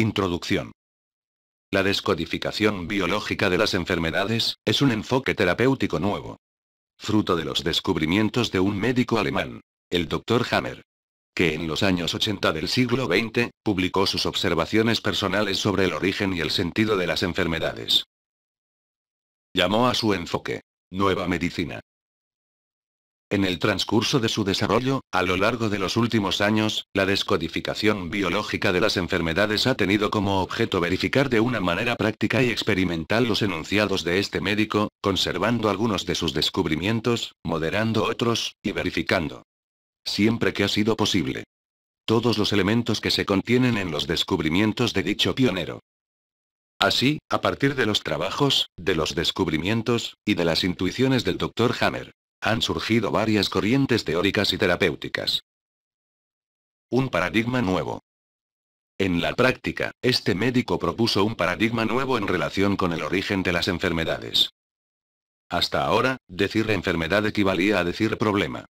Introducción. La descodificación biológica de las enfermedades es un enfoque terapéutico nuevo. Fruto de los descubrimientos de un médico alemán, el Dr. Hammer, que en los años 80 del siglo XX publicó sus observaciones personales sobre el origen y el sentido de las enfermedades. Llamó a su enfoque nueva medicina. En el transcurso de su desarrollo, a lo largo de los últimos años, la descodificación biológica de las enfermedades ha tenido como objeto verificar de una manera práctica y experimental los enunciados de este médico, conservando algunos de sus descubrimientos, moderando otros, y verificando. Siempre que ha sido posible. Todos los elementos que se contienen en los descubrimientos de dicho pionero. Así, a partir de los trabajos, de los descubrimientos, y de las intuiciones del Dr. Hammer, han surgido varias corrientes teóricas y terapéuticas. Un paradigma nuevo. En la práctica, este médico propuso un paradigma nuevo en relación con el origen de las enfermedades. Hasta ahora, decir enfermedad equivalía a decir problema.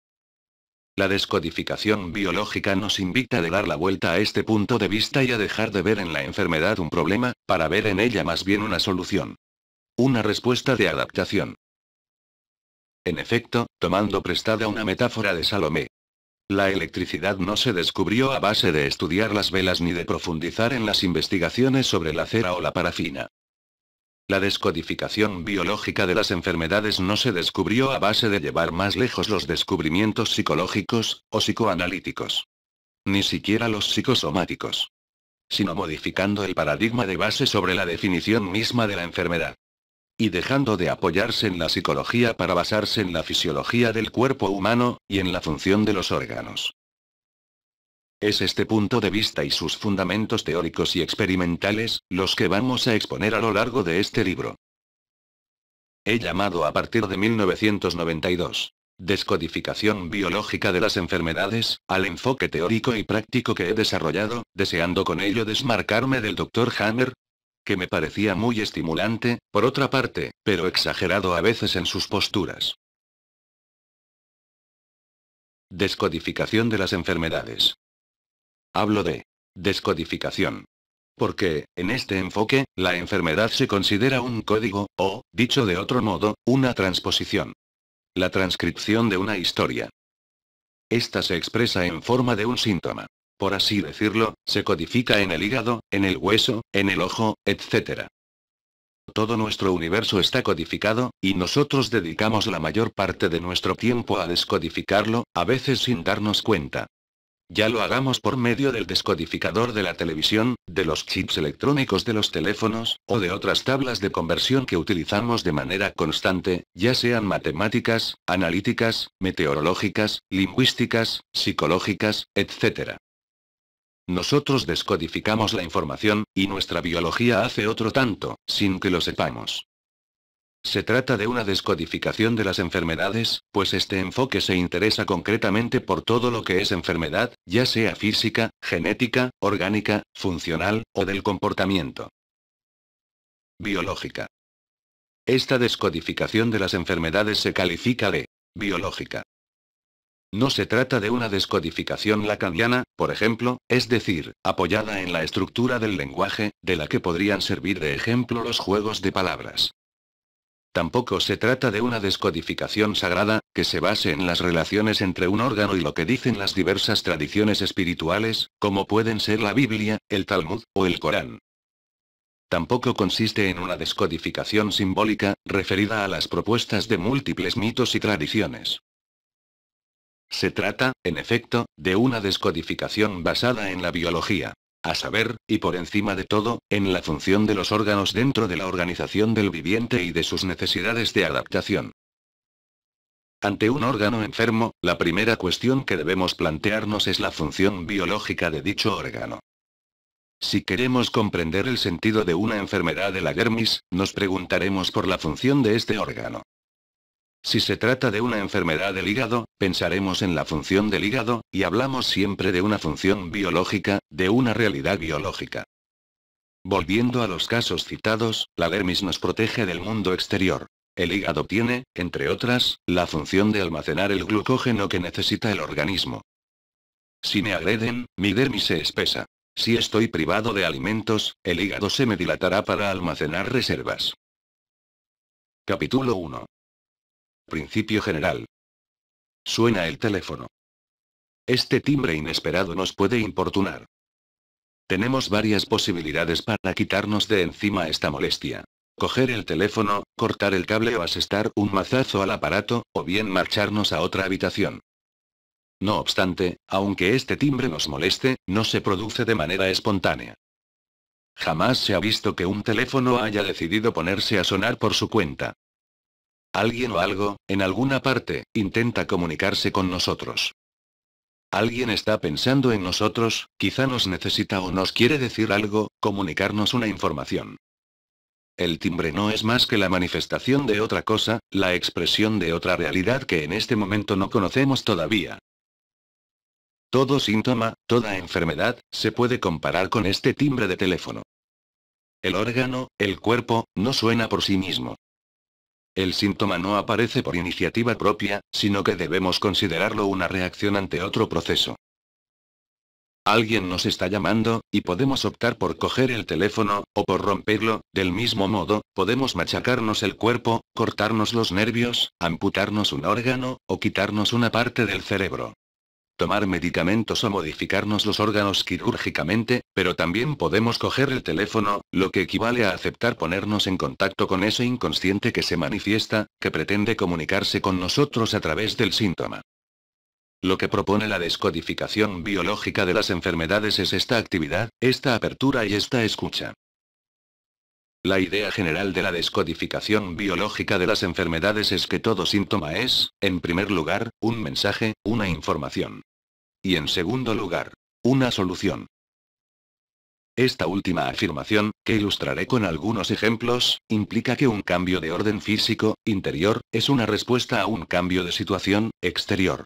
La descodificación biológica nos invita a dar la vuelta a este punto de vista y a dejar de ver en la enfermedad un problema, para ver en ella más bien una solución. Una respuesta de adaptación. En efecto, tomando prestada una metáfora de Salomé. La electricidad no se descubrió a base de estudiar las velas ni de profundizar en las investigaciones sobre la cera o la parafina. La descodificación biológica de las enfermedades no se descubrió a base de llevar más lejos los descubrimientos psicológicos, o psicoanalíticos. Ni siquiera los psicosomáticos. Sino modificando el paradigma de base sobre la definición misma de la enfermedad y dejando de apoyarse en la psicología para basarse en la fisiología del cuerpo humano, y en la función de los órganos. Es este punto de vista y sus fundamentos teóricos y experimentales, los que vamos a exponer a lo largo de este libro. He llamado a partir de 1992. Descodificación biológica de las enfermedades, al enfoque teórico y práctico que he desarrollado, deseando con ello desmarcarme del Dr. Hammer, que me parecía muy estimulante, por otra parte, pero exagerado a veces en sus posturas. Descodificación de las enfermedades. Hablo de descodificación. Porque, en este enfoque, la enfermedad se considera un código, o, dicho de otro modo, una transposición. La transcripción de una historia. Esta se expresa en forma de un síntoma por así decirlo, se codifica en el hígado, en el hueso, en el ojo, etc. Todo nuestro universo está codificado, y nosotros dedicamos la mayor parte de nuestro tiempo a descodificarlo, a veces sin darnos cuenta. Ya lo hagamos por medio del descodificador de la televisión, de los chips electrónicos de los teléfonos, o de otras tablas de conversión que utilizamos de manera constante, ya sean matemáticas, analíticas, meteorológicas, lingüísticas, psicológicas, etc. Nosotros descodificamos la información, y nuestra biología hace otro tanto, sin que lo sepamos. Se trata de una descodificación de las enfermedades, pues este enfoque se interesa concretamente por todo lo que es enfermedad, ya sea física, genética, orgánica, funcional, o del comportamiento. Biológica. Esta descodificación de las enfermedades se califica de biológica. No se trata de una descodificación lacaniana, por ejemplo, es decir, apoyada en la estructura del lenguaje, de la que podrían servir de ejemplo los juegos de palabras. Tampoco se trata de una descodificación sagrada, que se base en las relaciones entre un órgano y lo que dicen las diversas tradiciones espirituales, como pueden ser la Biblia, el Talmud o el Corán. Tampoco consiste en una descodificación simbólica, referida a las propuestas de múltiples mitos y tradiciones. Se trata, en efecto, de una descodificación basada en la biología. A saber, y por encima de todo, en la función de los órganos dentro de la organización del viviente y de sus necesidades de adaptación. Ante un órgano enfermo, la primera cuestión que debemos plantearnos es la función biológica de dicho órgano. Si queremos comprender el sentido de una enfermedad de la dermis, nos preguntaremos por la función de este órgano. Si se trata de una enfermedad del hígado, pensaremos en la función del hígado, y hablamos siempre de una función biológica, de una realidad biológica. Volviendo a los casos citados, la dermis nos protege del mundo exterior. El hígado tiene, entre otras, la función de almacenar el glucógeno que necesita el organismo. Si me agreden, mi dermis se espesa. Si estoy privado de alimentos, el hígado se me dilatará para almacenar reservas. Capítulo 1. Principio general. Suena el teléfono. Este timbre inesperado nos puede importunar. Tenemos varias posibilidades para quitarnos de encima esta molestia. Coger el teléfono, cortar el cable o asestar un mazazo al aparato, o bien marcharnos a otra habitación. No obstante, aunque este timbre nos moleste, no se produce de manera espontánea. Jamás se ha visto que un teléfono haya decidido ponerse a sonar por su cuenta. Alguien o algo, en alguna parte, intenta comunicarse con nosotros. Alguien está pensando en nosotros, quizá nos necesita o nos quiere decir algo, comunicarnos una información. El timbre no es más que la manifestación de otra cosa, la expresión de otra realidad que en este momento no conocemos todavía. Todo síntoma, toda enfermedad, se puede comparar con este timbre de teléfono. El órgano, el cuerpo, no suena por sí mismo el síntoma no aparece por iniciativa propia, sino que debemos considerarlo una reacción ante otro proceso. Alguien nos está llamando, y podemos optar por coger el teléfono, o por romperlo, del mismo modo, podemos machacarnos el cuerpo, cortarnos los nervios, amputarnos un órgano, o quitarnos una parte del cerebro tomar medicamentos o modificarnos los órganos quirúrgicamente, pero también podemos coger el teléfono, lo que equivale a aceptar ponernos en contacto con ese inconsciente que se manifiesta, que pretende comunicarse con nosotros a través del síntoma. Lo que propone la descodificación biológica de las enfermedades es esta actividad, esta apertura y esta escucha. La idea general de la descodificación biológica de las enfermedades es que todo síntoma es, en primer lugar, un mensaje, una información y en segundo lugar, una solución. Esta última afirmación, que ilustraré con algunos ejemplos, implica que un cambio de orden físico, interior, es una respuesta a un cambio de situación, exterior.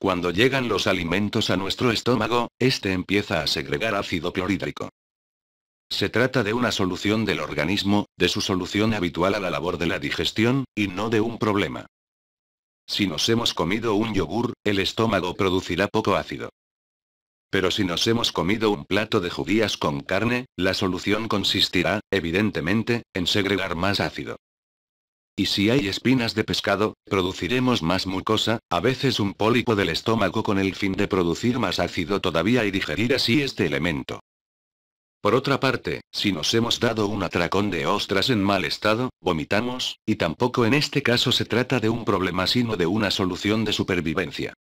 Cuando llegan los alimentos a nuestro estómago, éste empieza a segregar ácido clorhídrico. Se trata de una solución del organismo, de su solución habitual a la labor de la digestión, y no de un problema. Si nos hemos comido un yogur, el estómago producirá poco ácido. Pero si nos hemos comido un plato de judías con carne, la solución consistirá, evidentemente, en segregar más ácido. Y si hay espinas de pescado, produciremos más mucosa, a veces un pólipo del estómago con el fin de producir más ácido todavía y digerir así este elemento. Por otra parte, si nos hemos dado un atracón de ostras en mal estado, vomitamos, y tampoco en este caso se trata de un problema sino de una solución de supervivencia.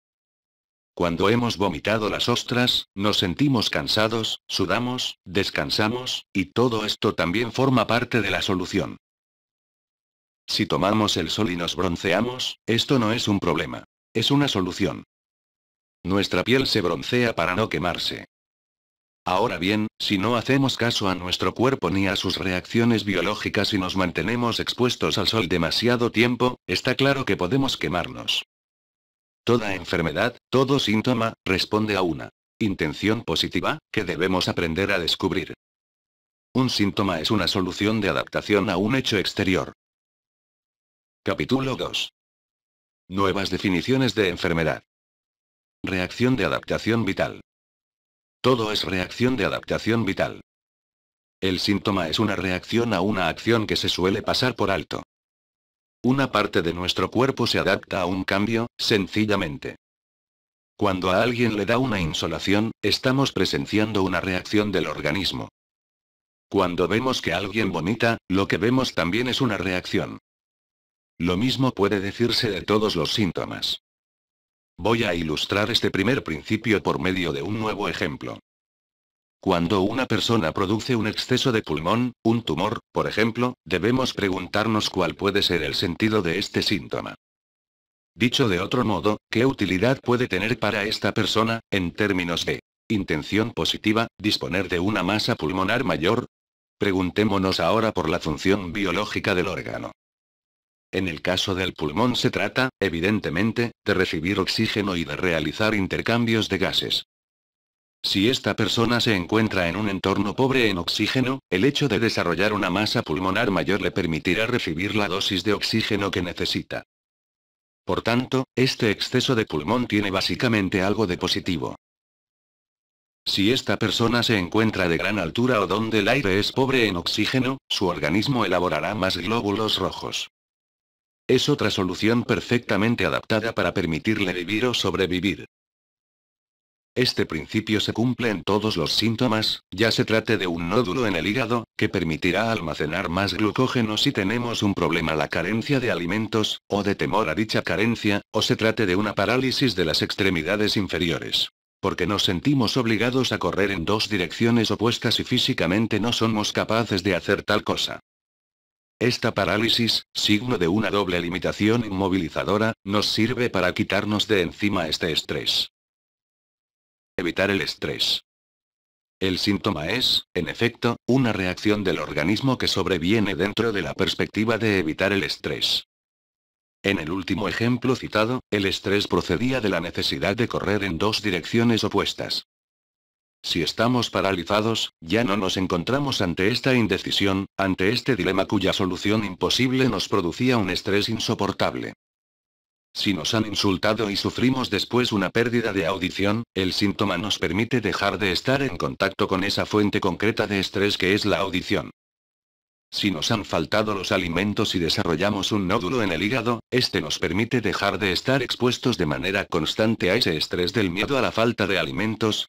Cuando hemos vomitado las ostras, nos sentimos cansados, sudamos, descansamos, y todo esto también forma parte de la solución. Si tomamos el sol y nos bronceamos, esto no es un problema. Es una solución. Nuestra piel se broncea para no quemarse. Ahora bien, si no hacemos caso a nuestro cuerpo ni a sus reacciones biológicas y nos mantenemos expuestos al sol demasiado tiempo, está claro que podemos quemarnos. Toda enfermedad, todo síntoma, responde a una intención positiva, que debemos aprender a descubrir. Un síntoma es una solución de adaptación a un hecho exterior. Capítulo 2. Nuevas definiciones de enfermedad. Reacción de adaptación vital. Todo es reacción de adaptación vital. El síntoma es una reacción a una acción que se suele pasar por alto. Una parte de nuestro cuerpo se adapta a un cambio, sencillamente. Cuando a alguien le da una insolación, estamos presenciando una reacción del organismo. Cuando vemos que alguien vomita, lo que vemos también es una reacción. Lo mismo puede decirse de todos los síntomas. Voy a ilustrar este primer principio por medio de un nuevo ejemplo. Cuando una persona produce un exceso de pulmón, un tumor, por ejemplo, debemos preguntarnos cuál puede ser el sentido de este síntoma. Dicho de otro modo, ¿qué utilidad puede tener para esta persona, en términos de intención positiva, disponer de una masa pulmonar mayor? Preguntémonos ahora por la función biológica del órgano. En el caso del pulmón se trata, evidentemente, de recibir oxígeno y de realizar intercambios de gases. Si esta persona se encuentra en un entorno pobre en oxígeno, el hecho de desarrollar una masa pulmonar mayor le permitirá recibir la dosis de oxígeno que necesita. Por tanto, este exceso de pulmón tiene básicamente algo de positivo. Si esta persona se encuentra de gran altura o donde el aire es pobre en oxígeno, su organismo elaborará más glóbulos rojos. Es otra solución perfectamente adaptada para permitirle vivir o sobrevivir. Este principio se cumple en todos los síntomas, ya se trate de un nódulo en el hígado, que permitirá almacenar más glucógeno si tenemos un problema a la carencia de alimentos, o de temor a dicha carencia, o se trate de una parálisis de las extremidades inferiores. Porque nos sentimos obligados a correr en dos direcciones opuestas y físicamente no somos capaces de hacer tal cosa. Esta parálisis, signo de una doble limitación inmovilizadora, nos sirve para quitarnos de encima este estrés. Evitar el estrés. El síntoma es, en efecto, una reacción del organismo que sobreviene dentro de la perspectiva de evitar el estrés. En el último ejemplo citado, el estrés procedía de la necesidad de correr en dos direcciones opuestas. Si estamos paralizados, ya no nos encontramos ante esta indecisión, ante este dilema cuya solución imposible nos producía un estrés insoportable. Si nos han insultado y sufrimos después una pérdida de audición, el síntoma nos permite dejar de estar en contacto con esa fuente concreta de estrés que es la audición. Si nos han faltado los alimentos y desarrollamos un nódulo en el hígado, este nos permite dejar de estar expuestos de manera constante a ese estrés del miedo a la falta de alimentos,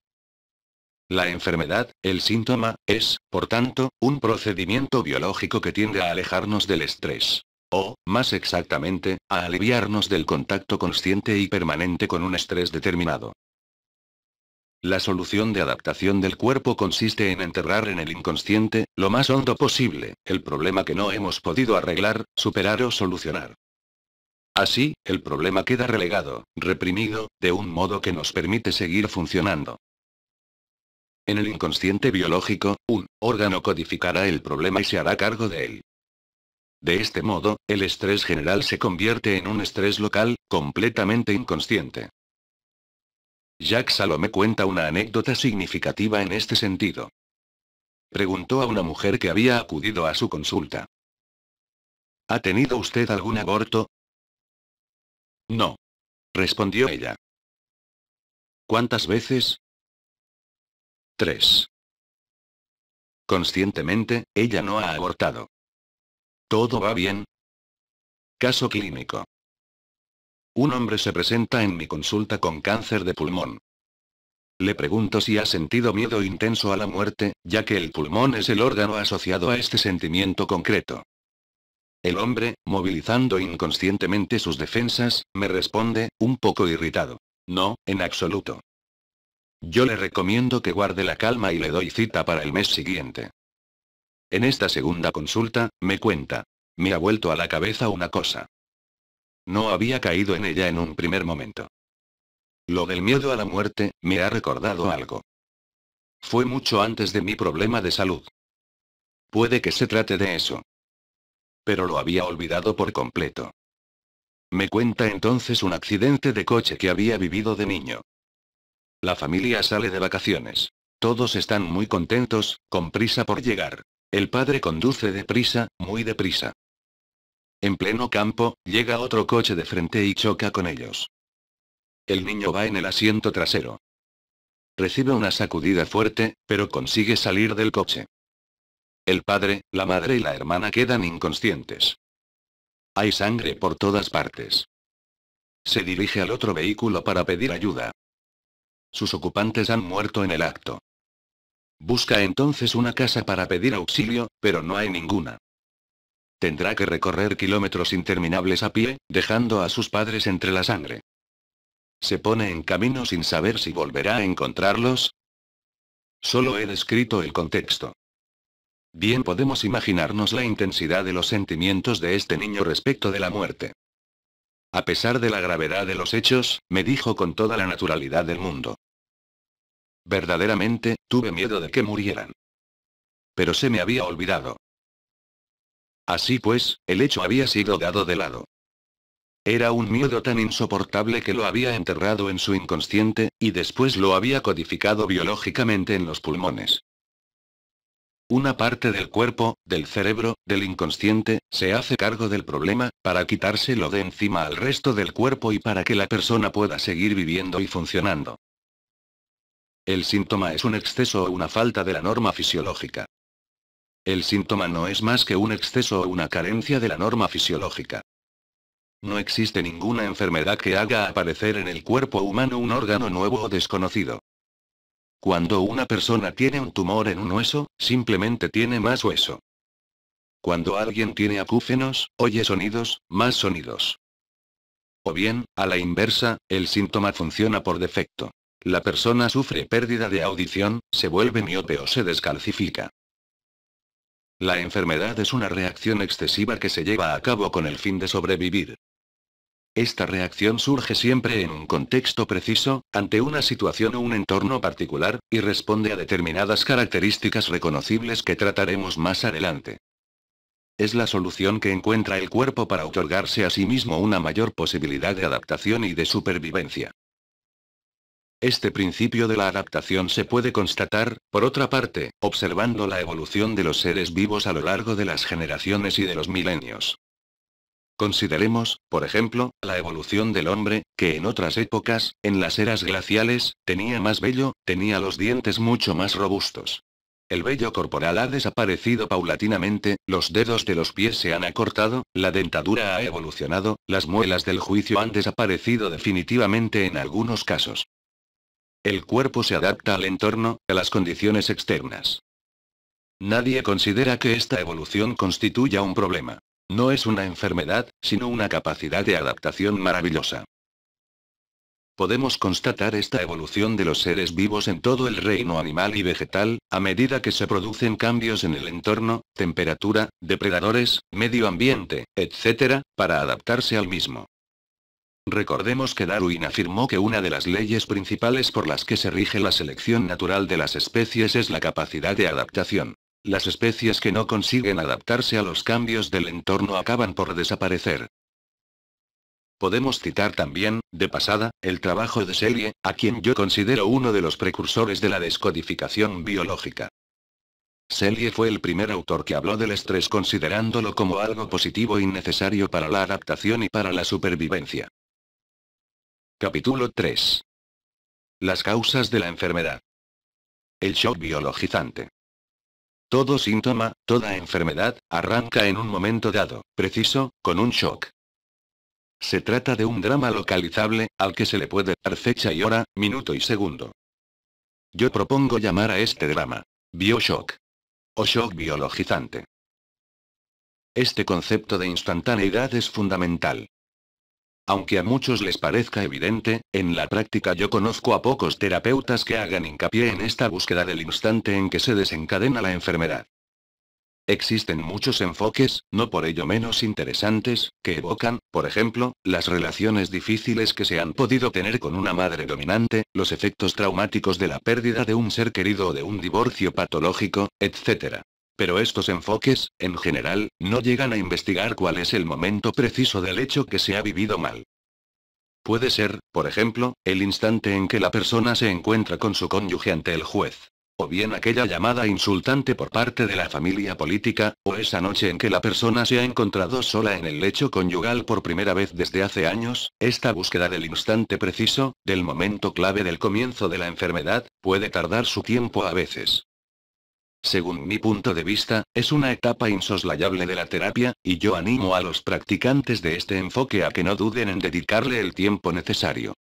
la enfermedad, el síntoma, es, por tanto, un procedimiento biológico que tiende a alejarnos del estrés. O, más exactamente, a aliviarnos del contacto consciente y permanente con un estrés determinado. La solución de adaptación del cuerpo consiste en enterrar en el inconsciente, lo más hondo posible, el problema que no hemos podido arreglar, superar o solucionar. Así, el problema queda relegado, reprimido, de un modo que nos permite seguir funcionando. En el inconsciente biológico, un órgano codificará el problema y se hará cargo de él. De este modo, el estrés general se convierte en un estrés local, completamente inconsciente. Jack Salomé cuenta una anécdota significativa en este sentido. Preguntó a una mujer que había acudido a su consulta. ¿Ha tenido usted algún aborto? No. Respondió ella. ¿Cuántas veces? 3. Conscientemente, ella no ha abortado. Todo va bien. Caso clínico. Un hombre se presenta en mi consulta con cáncer de pulmón. Le pregunto si ha sentido miedo intenso a la muerte, ya que el pulmón es el órgano asociado a este sentimiento concreto. El hombre, movilizando inconscientemente sus defensas, me responde, un poco irritado. No, en absoluto. Yo le recomiendo que guarde la calma y le doy cita para el mes siguiente. En esta segunda consulta, me cuenta. Me ha vuelto a la cabeza una cosa. No había caído en ella en un primer momento. Lo del miedo a la muerte, me ha recordado algo. Fue mucho antes de mi problema de salud. Puede que se trate de eso. Pero lo había olvidado por completo. Me cuenta entonces un accidente de coche que había vivido de niño. La familia sale de vacaciones. Todos están muy contentos, con prisa por llegar. El padre conduce deprisa, muy deprisa. En pleno campo, llega otro coche de frente y choca con ellos. El niño va en el asiento trasero. Recibe una sacudida fuerte, pero consigue salir del coche. El padre, la madre y la hermana quedan inconscientes. Hay sangre por todas partes. Se dirige al otro vehículo para pedir ayuda. Sus ocupantes han muerto en el acto. Busca entonces una casa para pedir auxilio, pero no hay ninguna. Tendrá que recorrer kilómetros interminables a pie, dejando a sus padres entre la sangre. Se pone en camino sin saber si volverá a encontrarlos. Solo he descrito el contexto. Bien podemos imaginarnos la intensidad de los sentimientos de este niño respecto de la muerte. A pesar de la gravedad de los hechos, me dijo con toda la naturalidad del mundo. Verdaderamente, tuve miedo de que murieran. Pero se me había olvidado. Así pues, el hecho había sido dado de lado. Era un miedo tan insoportable que lo había enterrado en su inconsciente, y después lo había codificado biológicamente en los pulmones. Una parte del cuerpo, del cerebro, del inconsciente, se hace cargo del problema, para quitárselo de encima al resto del cuerpo y para que la persona pueda seguir viviendo y funcionando. El síntoma es un exceso o una falta de la norma fisiológica. El síntoma no es más que un exceso o una carencia de la norma fisiológica. No existe ninguna enfermedad que haga aparecer en el cuerpo humano un órgano nuevo o desconocido. Cuando una persona tiene un tumor en un hueso, simplemente tiene más hueso. Cuando alguien tiene acúfenos, oye sonidos, más sonidos. O bien, a la inversa, el síntoma funciona por defecto. La persona sufre pérdida de audición, se vuelve miope o se descalcifica. La enfermedad es una reacción excesiva que se lleva a cabo con el fin de sobrevivir. Esta reacción surge siempre en un contexto preciso, ante una situación o un entorno particular, y responde a determinadas características reconocibles que trataremos más adelante. Es la solución que encuentra el cuerpo para otorgarse a sí mismo una mayor posibilidad de adaptación y de supervivencia. Este principio de la adaptación se puede constatar, por otra parte, observando la evolución de los seres vivos a lo largo de las generaciones y de los milenios. Consideremos, por ejemplo, la evolución del hombre, que en otras épocas, en las eras glaciales, tenía más vello, tenía los dientes mucho más robustos. El vello corporal ha desaparecido paulatinamente, los dedos de los pies se han acortado, la dentadura ha evolucionado, las muelas del juicio han desaparecido definitivamente en algunos casos. El cuerpo se adapta al entorno, a las condiciones externas. Nadie considera que esta evolución constituya un problema. No es una enfermedad, sino una capacidad de adaptación maravillosa. Podemos constatar esta evolución de los seres vivos en todo el reino animal y vegetal, a medida que se producen cambios en el entorno, temperatura, depredadores, medio ambiente, etc., para adaptarse al mismo. Recordemos que Darwin afirmó que una de las leyes principales por las que se rige la selección natural de las especies es la capacidad de adaptación. Las especies que no consiguen adaptarse a los cambios del entorno acaban por desaparecer. Podemos citar también, de pasada, el trabajo de Selye, a quien yo considero uno de los precursores de la descodificación biológica. Selye fue el primer autor que habló del estrés considerándolo como algo positivo y necesario para la adaptación y para la supervivencia. Capítulo 3. Las causas de la enfermedad. El shock biologizante. Todo síntoma, toda enfermedad, arranca en un momento dado, preciso, con un shock. Se trata de un drama localizable, al que se le puede dar fecha y hora, minuto y segundo. Yo propongo llamar a este drama Bioshock. O shock biologizante. Este concepto de instantaneidad es fundamental. Aunque a muchos les parezca evidente, en la práctica yo conozco a pocos terapeutas que hagan hincapié en esta búsqueda del instante en que se desencadena la enfermedad. Existen muchos enfoques, no por ello menos interesantes, que evocan, por ejemplo, las relaciones difíciles que se han podido tener con una madre dominante, los efectos traumáticos de la pérdida de un ser querido o de un divorcio patológico, etc. Pero estos enfoques, en general, no llegan a investigar cuál es el momento preciso del hecho que se ha vivido mal. Puede ser, por ejemplo, el instante en que la persona se encuentra con su cónyuge ante el juez. O bien aquella llamada insultante por parte de la familia política, o esa noche en que la persona se ha encontrado sola en el lecho conyugal por primera vez desde hace años, esta búsqueda del instante preciso, del momento clave del comienzo de la enfermedad, puede tardar su tiempo a veces. Según mi punto de vista, es una etapa insoslayable de la terapia, y yo animo a los practicantes de este enfoque a que no duden en dedicarle el tiempo necesario.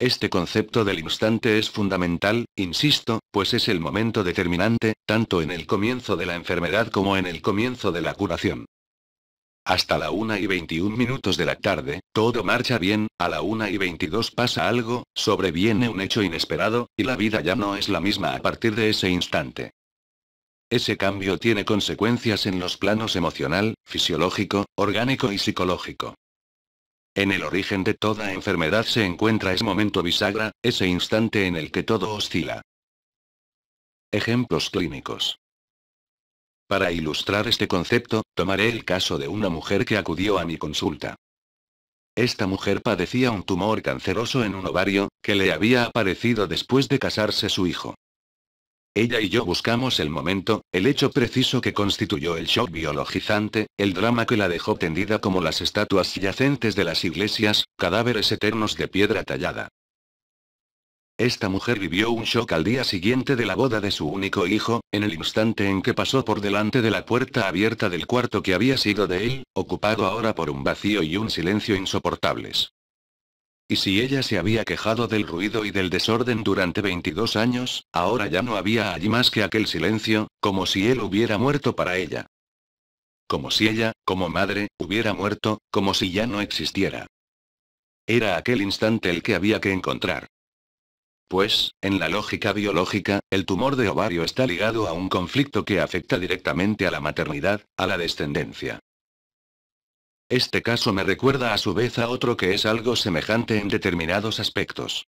Este concepto del instante es fundamental, insisto, pues es el momento determinante, tanto en el comienzo de la enfermedad como en el comienzo de la curación. Hasta la 1 y 21 minutos de la tarde, todo marcha bien, a la 1 y 22 pasa algo, sobreviene un hecho inesperado, y la vida ya no es la misma a partir de ese instante. Ese cambio tiene consecuencias en los planos emocional, fisiológico, orgánico y psicológico. En el origen de toda enfermedad se encuentra ese momento bisagra, ese instante en el que todo oscila. Ejemplos clínicos. Para ilustrar este concepto, tomaré el caso de una mujer que acudió a mi consulta. Esta mujer padecía un tumor canceroso en un ovario, que le había aparecido después de casarse su hijo. Ella y yo buscamos el momento, el hecho preciso que constituyó el shock biologizante, el drama que la dejó tendida como las estatuas yacentes de las iglesias, cadáveres eternos de piedra tallada. Esta mujer vivió un shock al día siguiente de la boda de su único hijo, en el instante en que pasó por delante de la puerta abierta del cuarto que había sido de él, ocupado ahora por un vacío y un silencio insoportables. Y si ella se había quejado del ruido y del desorden durante 22 años, ahora ya no había allí más que aquel silencio, como si él hubiera muerto para ella. Como si ella, como madre, hubiera muerto, como si ya no existiera. Era aquel instante el que había que encontrar. Pues, en la lógica biológica, el tumor de ovario está ligado a un conflicto que afecta directamente a la maternidad, a la descendencia. Este caso me recuerda a su vez a otro que es algo semejante en determinados aspectos.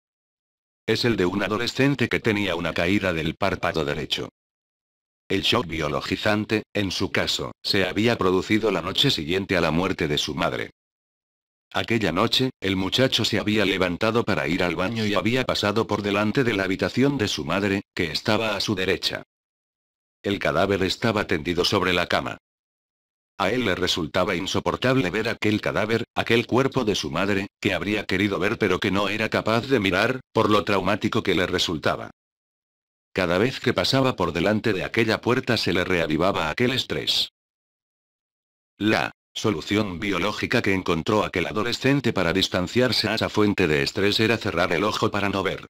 Es el de un adolescente que tenía una caída del párpado derecho. El shock biologizante, en su caso, se había producido la noche siguiente a la muerte de su madre. Aquella noche, el muchacho se había levantado para ir al baño y había pasado por delante de la habitación de su madre, que estaba a su derecha. El cadáver estaba tendido sobre la cama. A él le resultaba insoportable ver aquel cadáver, aquel cuerpo de su madre, que habría querido ver pero que no era capaz de mirar, por lo traumático que le resultaba. Cada vez que pasaba por delante de aquella puerta se le reavivaba aquel estrés. La Solución biológica que encontró aquel adolescente para distanciarse a esa fuente de estrés era cerrar el ojo para no ver.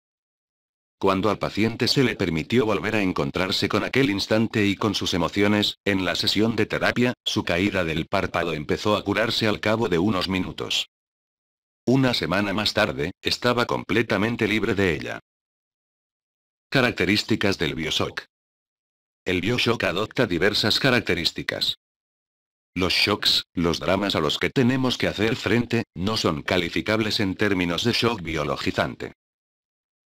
Cuando al paciente se le permitió volver a encontrarse con aquel instante y con sus emociones, en la sesión de terapia, su caída del párpado empezó a curarse al cabo de unos minutos. Una semana más tarde, estaba completamente libre de ella. Características del Bioshock. El Bioshock adopta diversas características. Los shocks, los dramas a los que tenemos que hacer frente, no son calificables en términos de shock biologizante.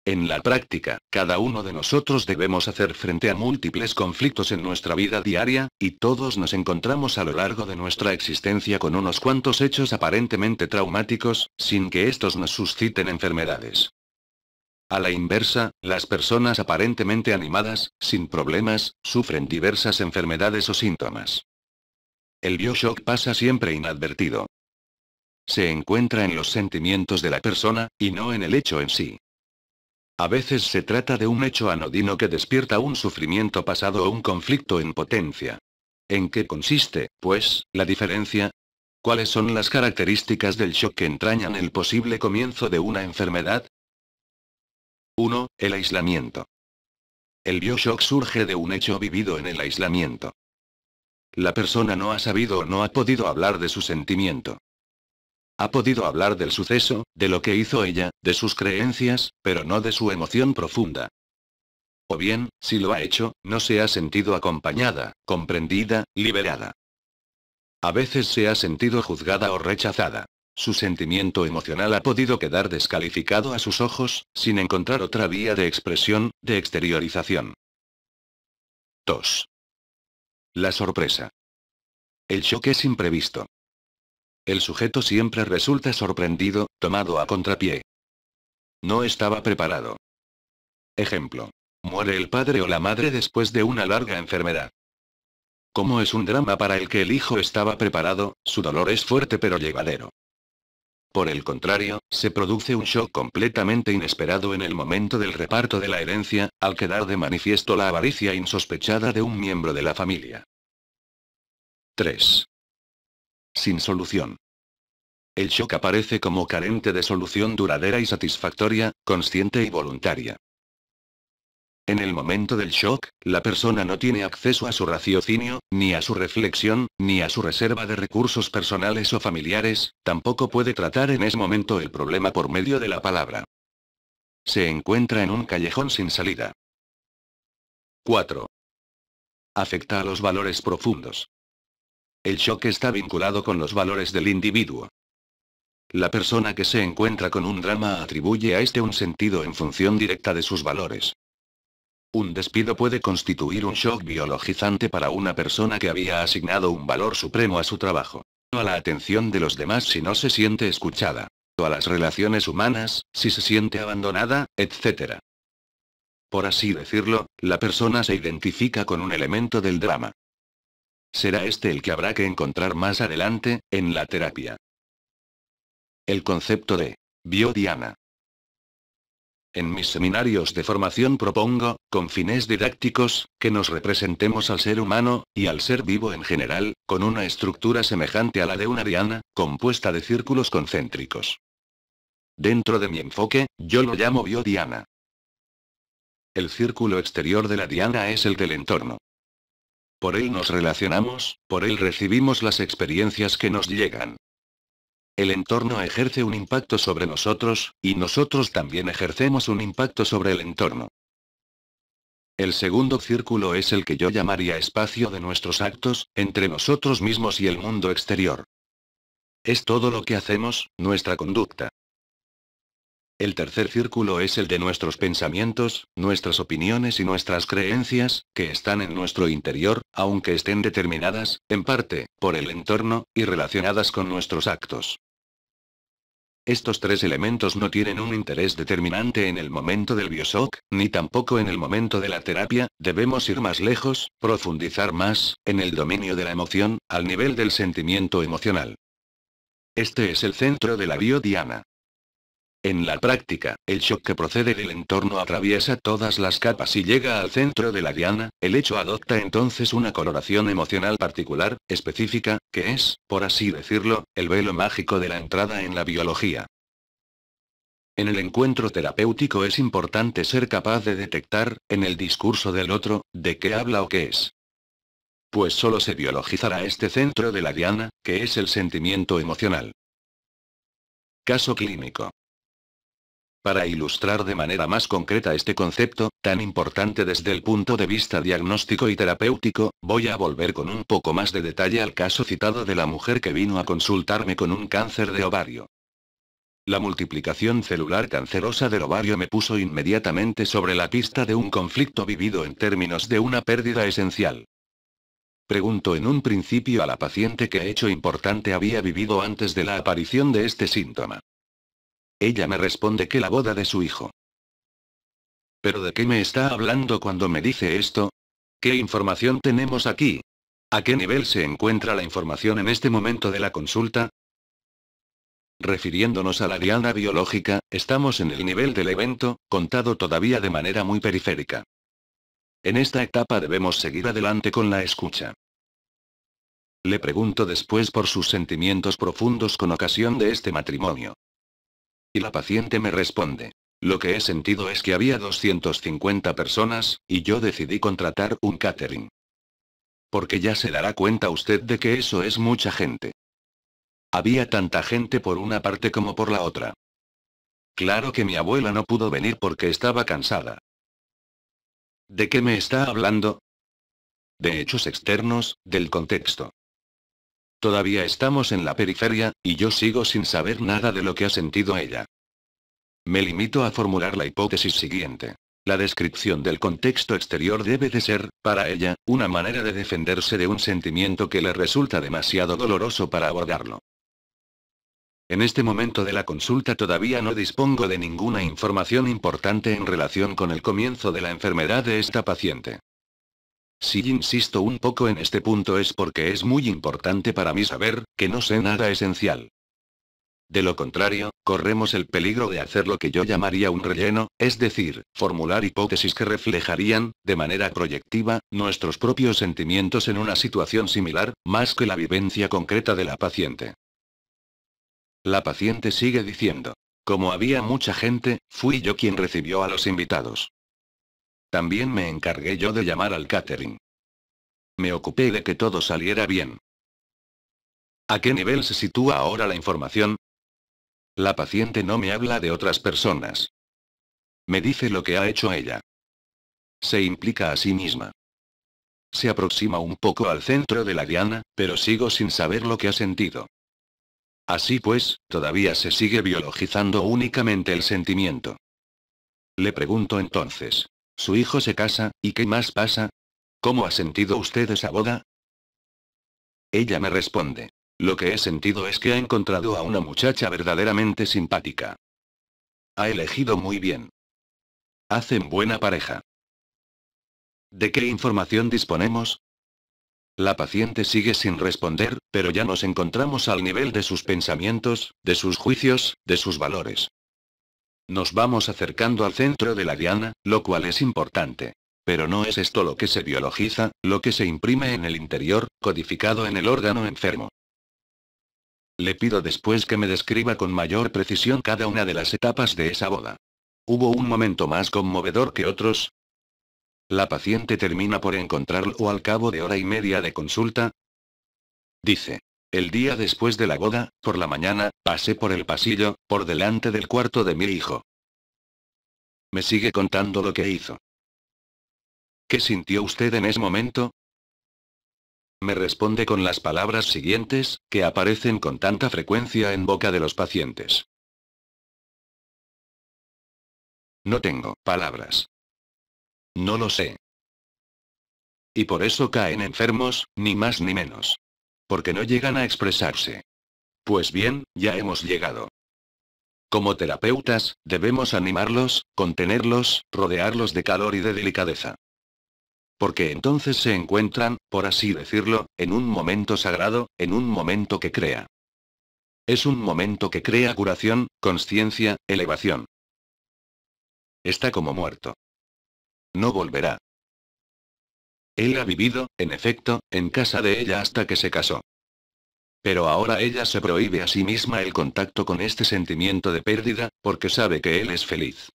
En la práctica, cada uno de nosotros debemos hacer frente a múltiples conflictos en nuestra vida diaria, y todos nos encontramos a lo largo de nuestra existencia con unos cuantos hechos aparentemente traumáticos, sin que estos nos susciten enfermedades. A la inversa, las personas aparentemente animadas, sin problemas, sufren diversas enfermedades o síntomas el Bioshock pasa siempre inadvertido. Se encuentra en los sentimientos de la persona, y no en el hecho en sí. A veces se trata de un hecho anodino que despierta un sufrimiento pasado o un conflicto en potencia. ¿En qué consiste, pues, la diferencia? ¿Cuáles son las características del shock que entrañan el posible comienzo de una enfermedad? 1. El aislamiento. El bioshock surge de un hecho vivido en el aislamiento. La persona no ha sabido o no ha podido hablar de su sentimiento. Ha podido hablar del suceso, de lo que hizo ella, de sus creencias, pero no de su emoción profunda. O bien, si lo ha hecho, no se ha sentido acompañada, comprendida, liberada. A veces se ha sentido juzgada o rechazada. Su sentimiento emocional ha podido quedar descalificado a sus ojos, sin encontrar otra vía de expresión, de exteriorización. 2. La sorpresa. El choque es imprevisto. El sujeto siempre resulta sorprendido, tomado a contrapié. No estaba preparado. Ejemplo. Muere el padre o la madre después de una larga enfermedad. Como es un drama para el que el hijo estaba preparado, su dolor es fuerte pero llevadero. Por el contrario, se produce un shock completamente inesperado en el momento del reparto de la herencia, al quedar de manifiesto la avaricia insospechada de un miembro de la familia. 3. Sin solución. El shock aparece como carente de solución duradera y satisfactoria, consciente y voluntaria. En el momento del shock, la persona no tiene acceso a su raciocinio, ni a su reflexión, ni a su reserva de recursos personales o familiares, tampoco puede tratar en ese momento el problema por medio de la palabra. Se encuentra en un callejón sin salida. 4. Afecta a los valores profundos. El shock está vinculado con los valores del individuo. La persona que se encuentra con un drama atribuye a este un sentido en función directa de sus valores. Un despido puede constituir un shock biologizante para una persona que había asignado un valor supremo a su trabajo. No a la atención de los demás si no se siente escuchada. O a las relaciones humanas, si se siente abandonada, etc. Por así decirlo, la persona se identifica con un elemento del drama. Será este el que habrá que encontrar más adelante, en la terapia. El concepto de biodiana en mis seminarios de formación propongo, con fines didácticos, que nos representemos al ser humano, y al ser vivo en general, con una estructura semejante a la de una diana, compuesta de círculos concéntricos. Dentro de mi enfoque, yo lo llamo biodiana. El círculo exterior de la diana es el del entorno. Por él nos relacionamos, por él recibimos las experiencias que nos llegan. El entorno ejerce un impacto sobre nosotros, y nosotros también ejercemos un impacto sobre el entorno. El segundo círculo es el que yo llamaría espacio de nuestros actos, entre nosotros mismos y el mundo exterior. Es todo lo que hacemos, nuestra conducta. El tercer círculo es el de nuestros pensamientos, nuestras opiniones y nuestras creencias, que están en nuestro interior, aunque estén determinadas, en parte, por el entorno, y relacionadas con nuestros actos. Estos tres elementos no tienen un interés determinante en el momento del Bioshock, ni tampoco en el momento de la terapia, debemos ir más lejos, profundizar más, en el dominio de la emoción, al nivel del sentimiento emocional. Este es el centro de la biodiana. En la práctica, el shock que procede del entorno atraviesa todas las capas y llega al centro de la diana, el hecho adopta entonces una coloración emocional particular, específica, que es, por así decirlo, el velo mágico de la entrada en la biología. En el encuentro terapéutico es importante ser capaz de detectar, en el discurso del otro, de qué habla o qué es pues solo se biologizará este centro de la diana, que es el sentimiento emocional. Caso clínico. Para ilustrar de manera más concreta este concepto, tan importante desde el punto de vista diagnóstico y terapéutico, voy a volver con un poco más de detalle al caso citado de la mujer que vino a consultarme con un cáncer de ovario. La multiplicación celular cancerosa del ovario me puso inmediatamente sobre la pista de un conflicto vivido en términos de una pérdida esencial. Pregunto en un principio a la paciente qué hecho importante había vivido antes de la aparición de este síntoma. Ella me responde que la boda de su hijo. ¿Pero de qué me está hablando cuando me dice esto? ¿Qué información tenemos aquí? ¿A qué nivel se encuentra la información en este momento de la consulta? Refiriéndonos a la diana biológica, estamos en el nivel del evento, contado todavía de manera muy periférica. En esta etapa debemos seguir adelante con la escucha. Le pregunto después por sus sentimientos profundos con ocasión de este matrimonio. Y la paciente me responde. Lo que he sentido es que había 250 personas, y yo decidí contratar un catering. Porque ya se dará cuenta usted de que eso es mucha gente. Había tanta gente por una parte como por la otra. Claro que mi abuela no pudo venir porque estaba cansada. ¿De qué me está hablando? De hechos externos, del contexto. Todavía estamos en la periferia, y yo sigo sin saber nada de lo que ha sentido ella. Me limito a formular la hipótesis siguiente. La descripción del contexto exterior debe de ser, para ella, una manera de defenderse de un sentimiento que le resulta demasiado doloroso para abordarlo. En este momento de la consulta todavía no dispongo de ninguna información importante en relación con el comienzo de la enfermedad de esta paciente. Si insisto un poco en este punto es porque es muy importante para mí saber, que no sé nada esencial. De lo contrario, corremos el peligro de hacer lo que yo llamaría un relleno, es decir, formular hipótesis que reflejarían, de manera proyectiva, nuestros propios sentimientos en una situación similar, más que la vivencia concreta de la paciente. La paciente sigue diciendo. Como había mucha gente, fui yo quien recibió a los invitados. También me encargué yo de llamar al catering. Me ocupé de que todo saliera bien. ¿A qué nivel se sitúa ahora la información? La paciente no me habla de otras personas. Me dice lo que ha hecho ella. Se implica a sí misma. Se aproxima un poco al centro de la diana, pero sigo sin saber lo que ha sentido. Así pues, todavía se sigue biologizando únicamente el sentimiento. Le pregunto entonces. Su hijo se casa, ¿y qué más pasa? ¿Cómo ha sentido usted esa boda? Ella me responde. Lo que he sentido es que ha encontrado a una muchacha verdaderamente simpática. Ha elegido muy bien. Hacen buena pareja. ¿De qué información disponemos? La paciente sigue sin responder, pero ya nos encontramos al nivel de sus pensamientos, de sus juicios, de sus valores. Nos vamos acercando al centro de la diana, lo cual es importante. Pero no es esto lo que se biologiza, lo que se imprime en el interior, codificado en el órgano enfermo. Le pido después que me describa con mayor precisión cada una de las etapas de esa boda. ¿Hubo un momento más conmovedor que otros? La paciente termina por encontrarlo al cabo de hora y media de consulta. Dice, el día después de la boda, por la mañana, pasé por el pasillo, por delante del cuarto de mi hijo. Me sigue contando lo que hizo. ¿Qué sintió usted en ese momento? Me responde con las palabras siguientes, que aparecen con tanta frecuencia en boca de los pacientes. No tengo palabras. No lo sé. Y por eso caen enfermos, ni más ni menos. Porque no llegan a expresarse. Pues bien, ya hemos llegado. Como terapeutas, debemos animarlos, contenerlos, rodearlos de calor y de delicadeza. Porque entonces se encuentran, por así decirlo, en un momento sagrado, en un momento que crea. Es un momento que crea curación, conciencia, elevación. Está como muerto. No volverá. Él ha vivido, en efecto, en casa de ella hasta que se casó. Pero ahora ella se prohíbe a sí misma el contacto con este sentimiento de pérdida, porque sabe que él es feliz.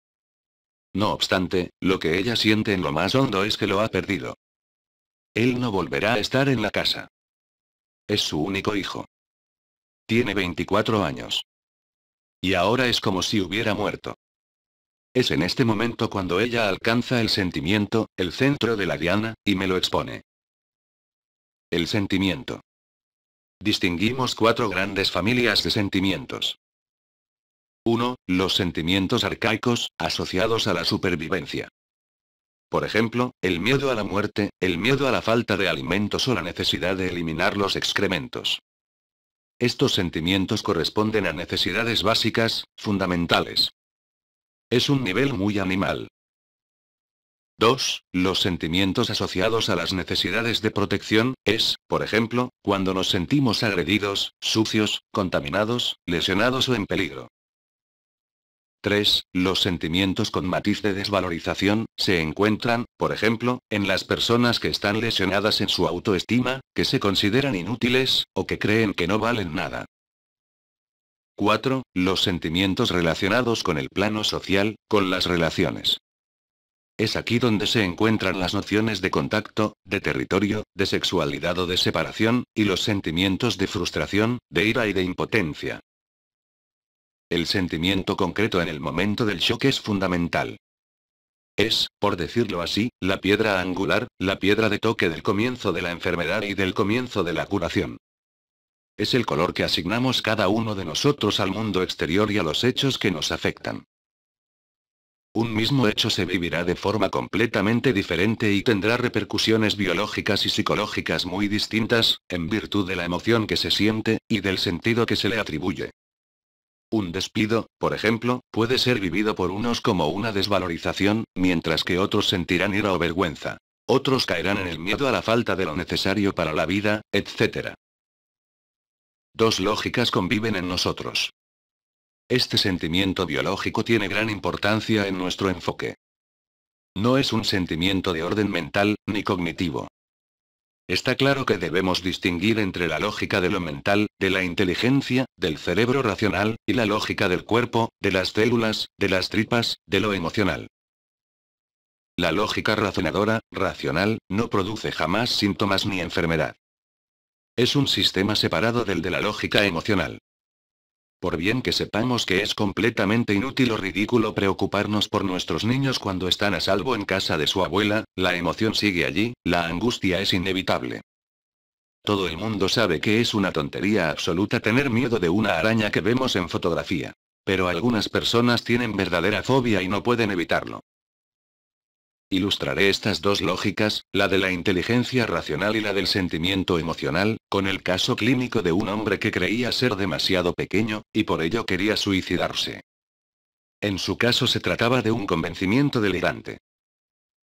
No obstante, lo que ella siente en lo más hondo es que lo ha perdido. Él no volverá a estar en la casa. Es su único hijo. Tiene 24 años. Y ahora es como si hubiera muerto. Es en este momento cuando ella alcanza el sentimiento, el centro de la diana, y me lo expone. El sentimiento. Distinguimos cuatro grandes familias de sentimientos. 1. Los sentimientos arcaicos, asociados a la supervivencia. Por ejemplo, el miedo a la muerte, el miedo a la falta de alimentos o la necesidad de eliminar los excrementos. Estos sentimientos corresponden a necesidades básicas, fundamentales. Es un nivel muy animal. 2. Los sentimientos asociados a las necesidades de protección, es, por ejemplo, cuando nos sentimos agredidos, sucios, contaminados, lesionados o en peligro. 3. Los sentimientos con matiz de desvalorización, se encuentran, por ejemplo, en las personas que están lesionadas en su autoestima, que se consideran inútiles, o que creen que no valen nada. 4. Los sentimientos relacionados con el plano social, con las relaciones. Es aquí donde se encuentran las nociones de contacto, de territorio, de sexualidad o de separación, y los sentimientos de frustración, de ira y de impotencia. El sentimiento concreto en el momento del shock es fundamental. Es, por decirlo así, la piedra angular, la piedra de toque del comienzo de la enfermedad y del comienzo de la curación. Es el color que asignamos cada uno de nosotros al mundo exterior y a los hechos que nos afectan. Un mismo hecho se vivirá de forma completamente diferente y tendrá repercusiones biológicas y psicológicas muy distintas, en virtud de la emoción que se siente, y del sentido que se le atribuye. Un despido, por ejemplo, puede ser vivido por unos como una desvalorización, mientras que otros sentirán ira o vergüenza. Otros caerán en el miedo a la falta de lo necesario para la vida, etc. Dos lógicas conviven en nosotros. Este sentimiento biológico tiene gran importancia en nuestro enfoque. No es un sentimiento de orden mental, ni cognitivo. Está claro que debemos distinguir entre la lógica de lo mental, de la inteligencia, del cerebro racional, y la lógica del cuerpo, de las células, de las tripas, de lo emocional. La lógica razonadora, racional, no produce jamás síntomas ni enfermedad. Es un sistema separado del de la lógica emocional. Por bien que sepamos que es completamente inútil o ridículo preocuparnos por nuestros niños cuando están a salvo en casa de su abuela, la emoción sigue allí, la angustia es inevitable. Todo el mundo sabe que es una tontería absoluta tener miedo de una araña que vemos en fotografía. Pero algunas personas tienen verdadera fobia y no pueden evitarlo. Ilustraré estas dos lógicas, la de la inteligencia racional y la del sentimiento emocional, con el caso clínico de un hombre que creía ser demasiado pequeño, y por ello quería suicidarse. En su caso se trataba de un convencimiento delirante.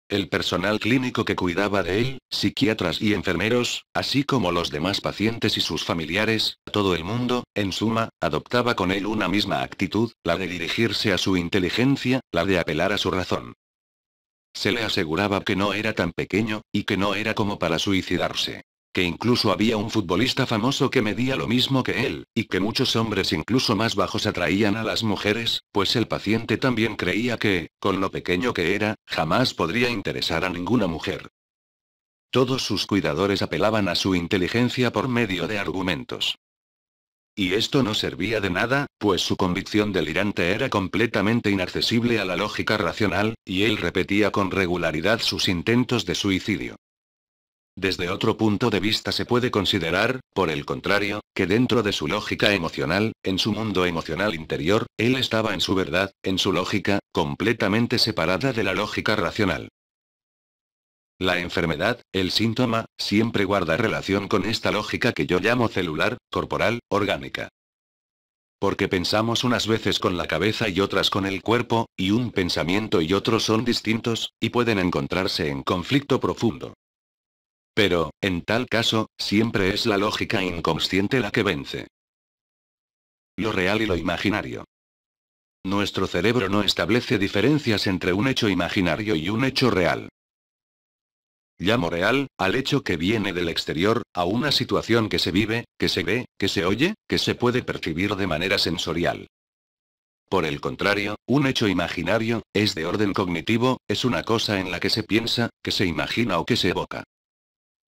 El personal clínico que cuidaba de él, psiquiatras y enfermeros, así como los demás pacientes y sus familiares, todo el mundo, en suma, adoptaba con él una misma actitud, la de dirigirse a su inteligencia, la de apelar a su razón. Se le aseguraba que no era tan pequeño, y que no era como para suicidarse. Que incluso había un futbolista famoso que medía lo mismo que él, y que muchos hombres incluso más bajos atraían a las mujeres, pues el paciente también creía que, con lo pequeño que era, jamás podría interesar a ninguna mujer. Todos sus cuidadores apelaban a su inteligencia por medio de argumentos. Y esto no servía de nada, pues su convicción delirante era completamente inaccesible a la lógica racional, y él repetía con regularidad sus intentos de suicidio. Desde otro punto de vista se puede considerar, por el contrario, que dentro de su lógica emocional, en su mundo emocional interior, él estaba en su verdad, en su lógica, completamente separada de la lógica racional. La enfermedad, el síntoma, siempre guarda relación con esta lógica que yo llamo celular, corporal, orgánica. Porque pensamos unas veces con la cabeza y otras con el cuerpo, y un pensamiento y otro son distintos, y pueden encontrarse en conflicto profundo. Pero, en tal caso, siempre es la lógica inconsciente la que vence. Lo real y lo imaginario. Nuestro cerebro no establece diferencias entre un hecho imaginario y un hecho real. Llamo real, al hecho que viene del exterior, a una situación que se vive, que se ve, que se oye, que se puede percibir de manera sensorial. Por el contrario, un hecho imaginario, es de orden cognitivo, es una cosa en la que se piensa, que se imagina o que se evoca.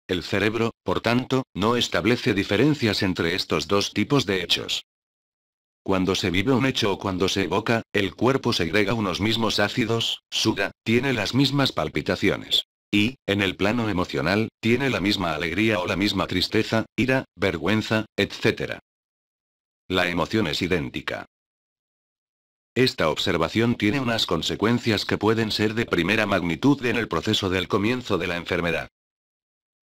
El cerebro, por tanto, no establece diferencias entre estos dos tipos de hechos. Cuando se vive un hecho o cuando se evoca, el cuerpo segrega unos mismos ácidos, suda, tiene las mismas palpitaciones. Y, en el plano emocional, tiene la misma alegría o la misma tristeza, ira, vergüenza, etc. La emoción es idéntica. Esta observación tiene unas consecuencias que pueden ser de primera magnitud en el proceso del comienzo de la enfermedad.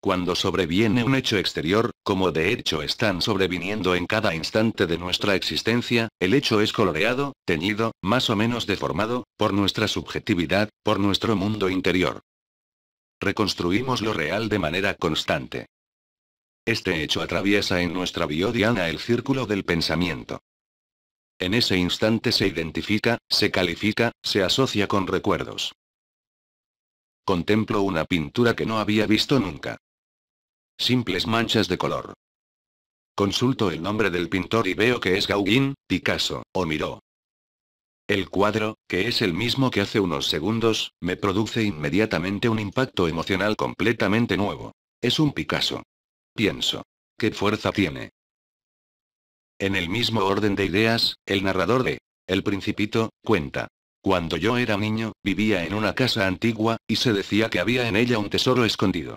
Cuando sobreviene un hecho exterior, como de hecho están sobreviniendo en cada instante de nuestra existencia, el hecho es coloreado, teñido, más o menos deformado, por nuestra subjetividad, por nuestro mundo interior. Reconstruimos lo real de manera constante. Este hecho atraviesa en nuestra biodiana el círculo del pensamiento. En ese instante se identifica, se califica, se asocia con recuerdos. Contemplo una pintura que no había visto nunca. Simples manchas de color. Consulto el nombre del pintor y veo que es Gauguin, Picasso, o Miró. El cuadro, que es el mismo que hace unos segundos, me produce inmediatamente un impacto emocional completamente nuevo. Es un Picasso. Pienso. ¿Qué fuerza tiene? En el mismo orden de ideas, el narrador de El Principito cuenta. Cuando yo era niño, vivía en una casa antigua, y se decía que había en ella un tesoro escondido.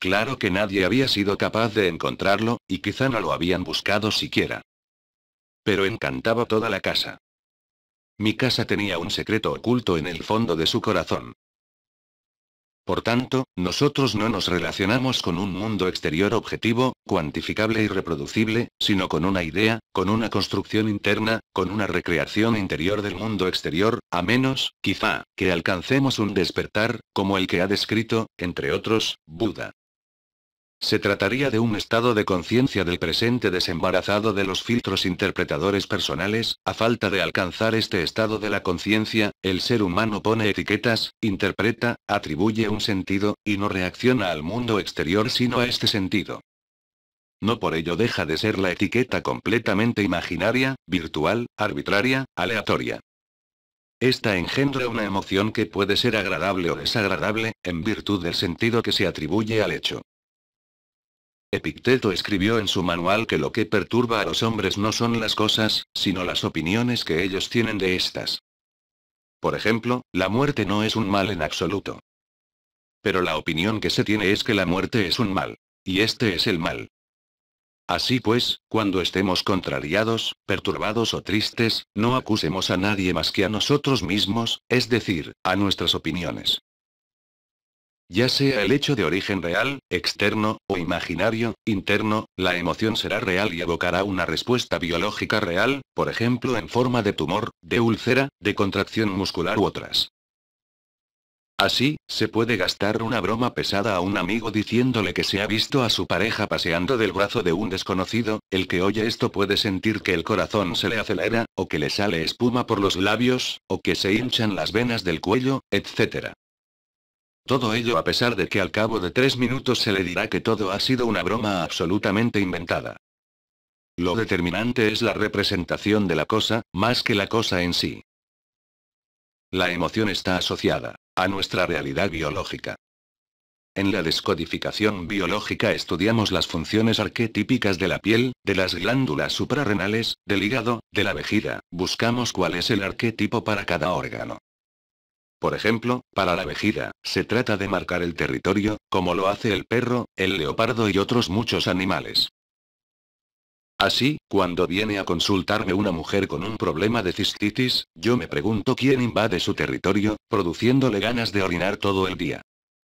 Claro que nadie había sido capaz de encontrarlo, y quizá no lo habían buscado siquiera. Pero encantaba toda la casa. Mi casa tenía un secreto oculto en el fondo de su corazón. Por tanto, nosotros no nos relacionamos con un mundo exterior objetivo, cuantificable y reproducible, sino con una idea, con una construcción interna, con una recreación interior del mundo exterior, a menos, quizá, que alcancemos un despertar, como el que ha descrito, entre otros, Buda. Se trataría de un estado de conciencia del presente desembarazado de los filtros interpretadores personales, a falta de alcanzar este estado de la conciencia, el ser humano pone etiquetas, interpreta, atribuye un sentido, y no reacciona al mundo exterior sino a este sentido. No por ello deja de ser la etiqueta completamente imaginaria, virtual, arbitraria, aleatoria. Esta engendra una emoción que puede ser agradable o desagradable, en virtud del sentido que se atribuye al hecho. Epicteto escribió en su manual que lo que perturba a los hombres no son las cosas, sino las opiniones que ellos tienen de estas. Por ejemplo, la muerte no es un mal en absoluto. Pero la opinión que se tiene es que la muerte es un mal. Y este es el mal. Así pues, cuando estemos contrariados, perturbados o tristes, no acusemos a nadie más que a nosotros mismos, es decir, a nuestras opiniones. Ya sea el hecho de origen real, externo, o imaginario, interno, la emoción será real y evocará una respuesta biológica real, por ejemplo en forma de tumor, de úlcera, de contracción muscular u otras. Así, se puede gastar una broma pesada a un amigo diciéndole que se ha visto a su pareja paseando del brazo de un desconocido, el que oye esto puede sentir que el corazón se le acelera, o que le sale espuma por los labios, o que se hinchan las venas del cuello, etc. Todo ello a pesar de que al cabo de tres minutos se le dirá que todo ha sido una broma absolutamente inventada. Lo determinante es la representación de la cosa, más que la cosa en sí. La emoción está asociada a nuestra realidad biológica. En la descodificación biológica estudiamos las funciones arquetípicas de la piel, de las glándulas suprarrenales, del hígado, de la vejiga, buscamos cuál es el arquetipo para cada órgano. Por ejemplo, para la vejiga, se trata de marcar el territorio, como lo hace el perro, el leopardo y otros muchos animales. Así, cuando viene a consultarme una mujer con un problema de cistitis, yo me pregunto quién invade su territorio, produciéndole ganas de orinar todo el día.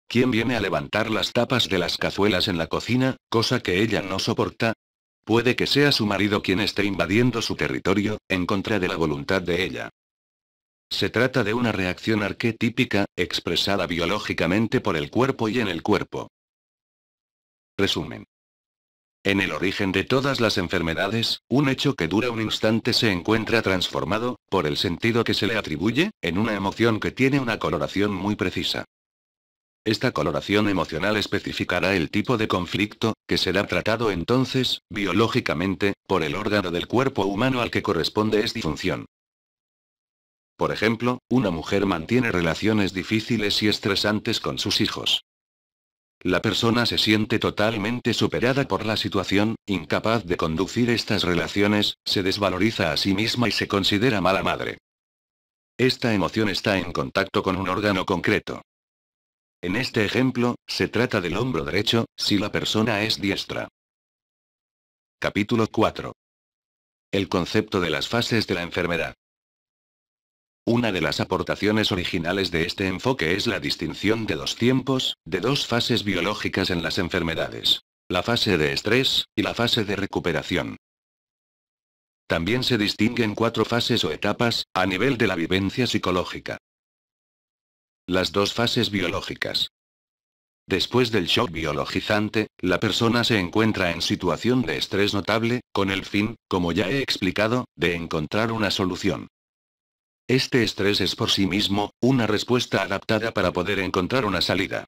¿Quién viene a levantar las tapas de las cazuelas en la cocina, cosa que ella no soporta? Puede que sea su marido quien esté invadiendo su territorio, en contra de la voluntad de ella. Se trata de una reacción arquetípica, expresada biológicamente por el cuerpo y en el cuerpo. Resumen. En el origen de todas las enfermedades, un hecho que dura un instante se encuentra transformado, por el sentido que se le atribuye, en una emoción que tiene una coloración muy precisa. Esta coloración emocional especificará el tipo de conflicto, que será tratado entonces, biológicamente, por el órgano del cuerpo humano al que corresponde esta función. Por ejemplo, una mujer mantiene relaciones difíciles y estresantes con sus hijos. La persona se siente totalmente superada por la situación, incapaz de conducir estas relaciones, se desvaloriza a sí misma y se considera mala madre. Esta emoción está en contacto con un órgano concreto. En este ejemplo, se trata del hombro derecho, si la persona es diestra. Capítulo 4. El concepto de las fases de la enfermedad. Una de las aportaciones originales de este enfoque es la distinción de dos tiempos, de dos fases biológicas en las enfermedades. La fase de estrés, y la fase de recuperación. También se distinguen cuatro fases o etapas, a nivel de la vivencia psicológica. Las dos fases biológicas. Después del shock biologizante, la persona se encuentra en situación de estrés notable, con el fin, como ya he explicado, de encontrar una solución. Este estrés es por sí mismo, una respuesta adaptada para poder encontrar una salida.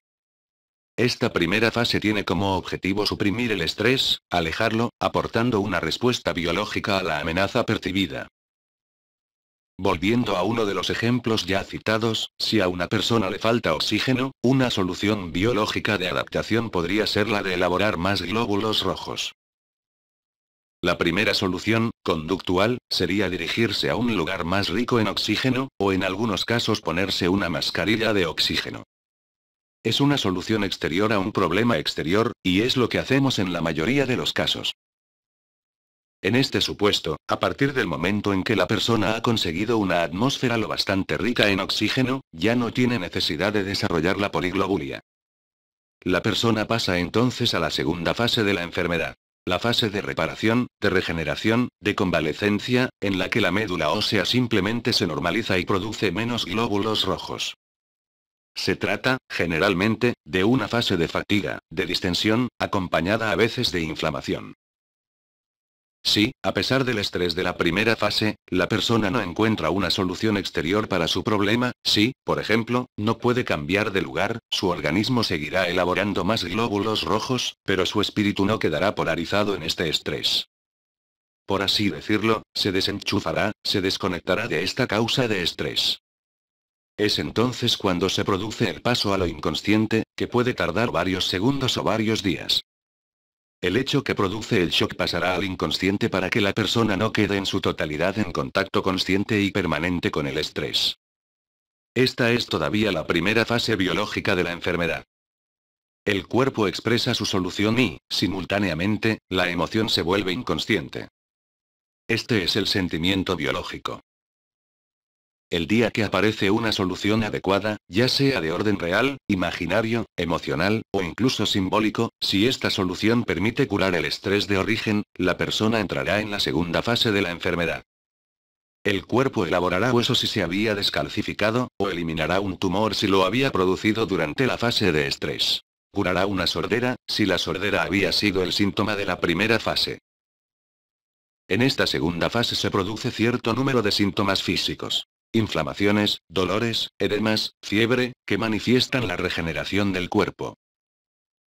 Esta primera fase tiene como objetivo suprimir el estrés, alejarlo, aportando una respuesta biológica a la amenaza percibida. Volviendo a uno de los ejemplos ya citados, si a una persona le falta oxígeno, una solución biológica de adaptación podría ser la de elaborar más glóbulos rojos. La primera solución, conductual, sería dirigirse a un lugar más rico en oxígeno, o en algunos casos ponerse una mascarilla de oxígeno. Es una solución exterior a un problema exterior, y es lo que hacemos en la mayoría de los casos. En este supuesto, a partir del momento en que la persona ha conseguido una atmósfera lo bastante rica en oxígeno, ya no tiene necesidad de desarrollar la poliglobulia. La persona pasa entonces a la segunda fase de la enfermedad. La fase de reparación, de regeneración, de convalecencia, en la que la médula ósea simplemente se normaliza y produce menos glóbulos rojos. Se trata, generalmente, de una fase de fatiga, de distensión, acompañada a veces de inflamación. Si, a pesar del estrés de la primera fase, la persona no encuentra una solución exterior para su problema, si, por ejemplo, no puede cambiar de lugar, su organismo seguirá elaborando más glóbulos rojos, pero su espíritu no quedará polarizado en este estrés. Por así decirlo, se desenchufará, se desconectará de esta causa de estrés. Es entonces cuando se produce el paso a lo inconsciente, que puede tardar varios segundos o varios días. El hecho que produce el shock pasará al inconsciente para que la persona no quede en su totalidad en contacto consciente y permanente con el estrés. Esta es todavía la primera fase biológica de la enfermedad. El cuerpo expresa su solución y, simultáneamente, la emoción se vuelve inconsciente. Este es el sentimiento biológico. El día que aparece una solución adecuada, ya sea de orden real, imaginario, emocional, o incluso simbólico, si esta solución permite curar el estrés de origen, la persona entrará en la segunda fase de la enfermedad. El cuerpo elaborará hueso si se había descalcificado, o eliminará un tumor si lo había producido durante la fase de estrés. Curará una sordera, si la sordera había sido el síntoma de la primera fase. En esta segunda fase se produce cierto número de síntomas físicos inflamaciones, dolores, edemas, fiebre, que manifiestan la regeneración del cuerpo.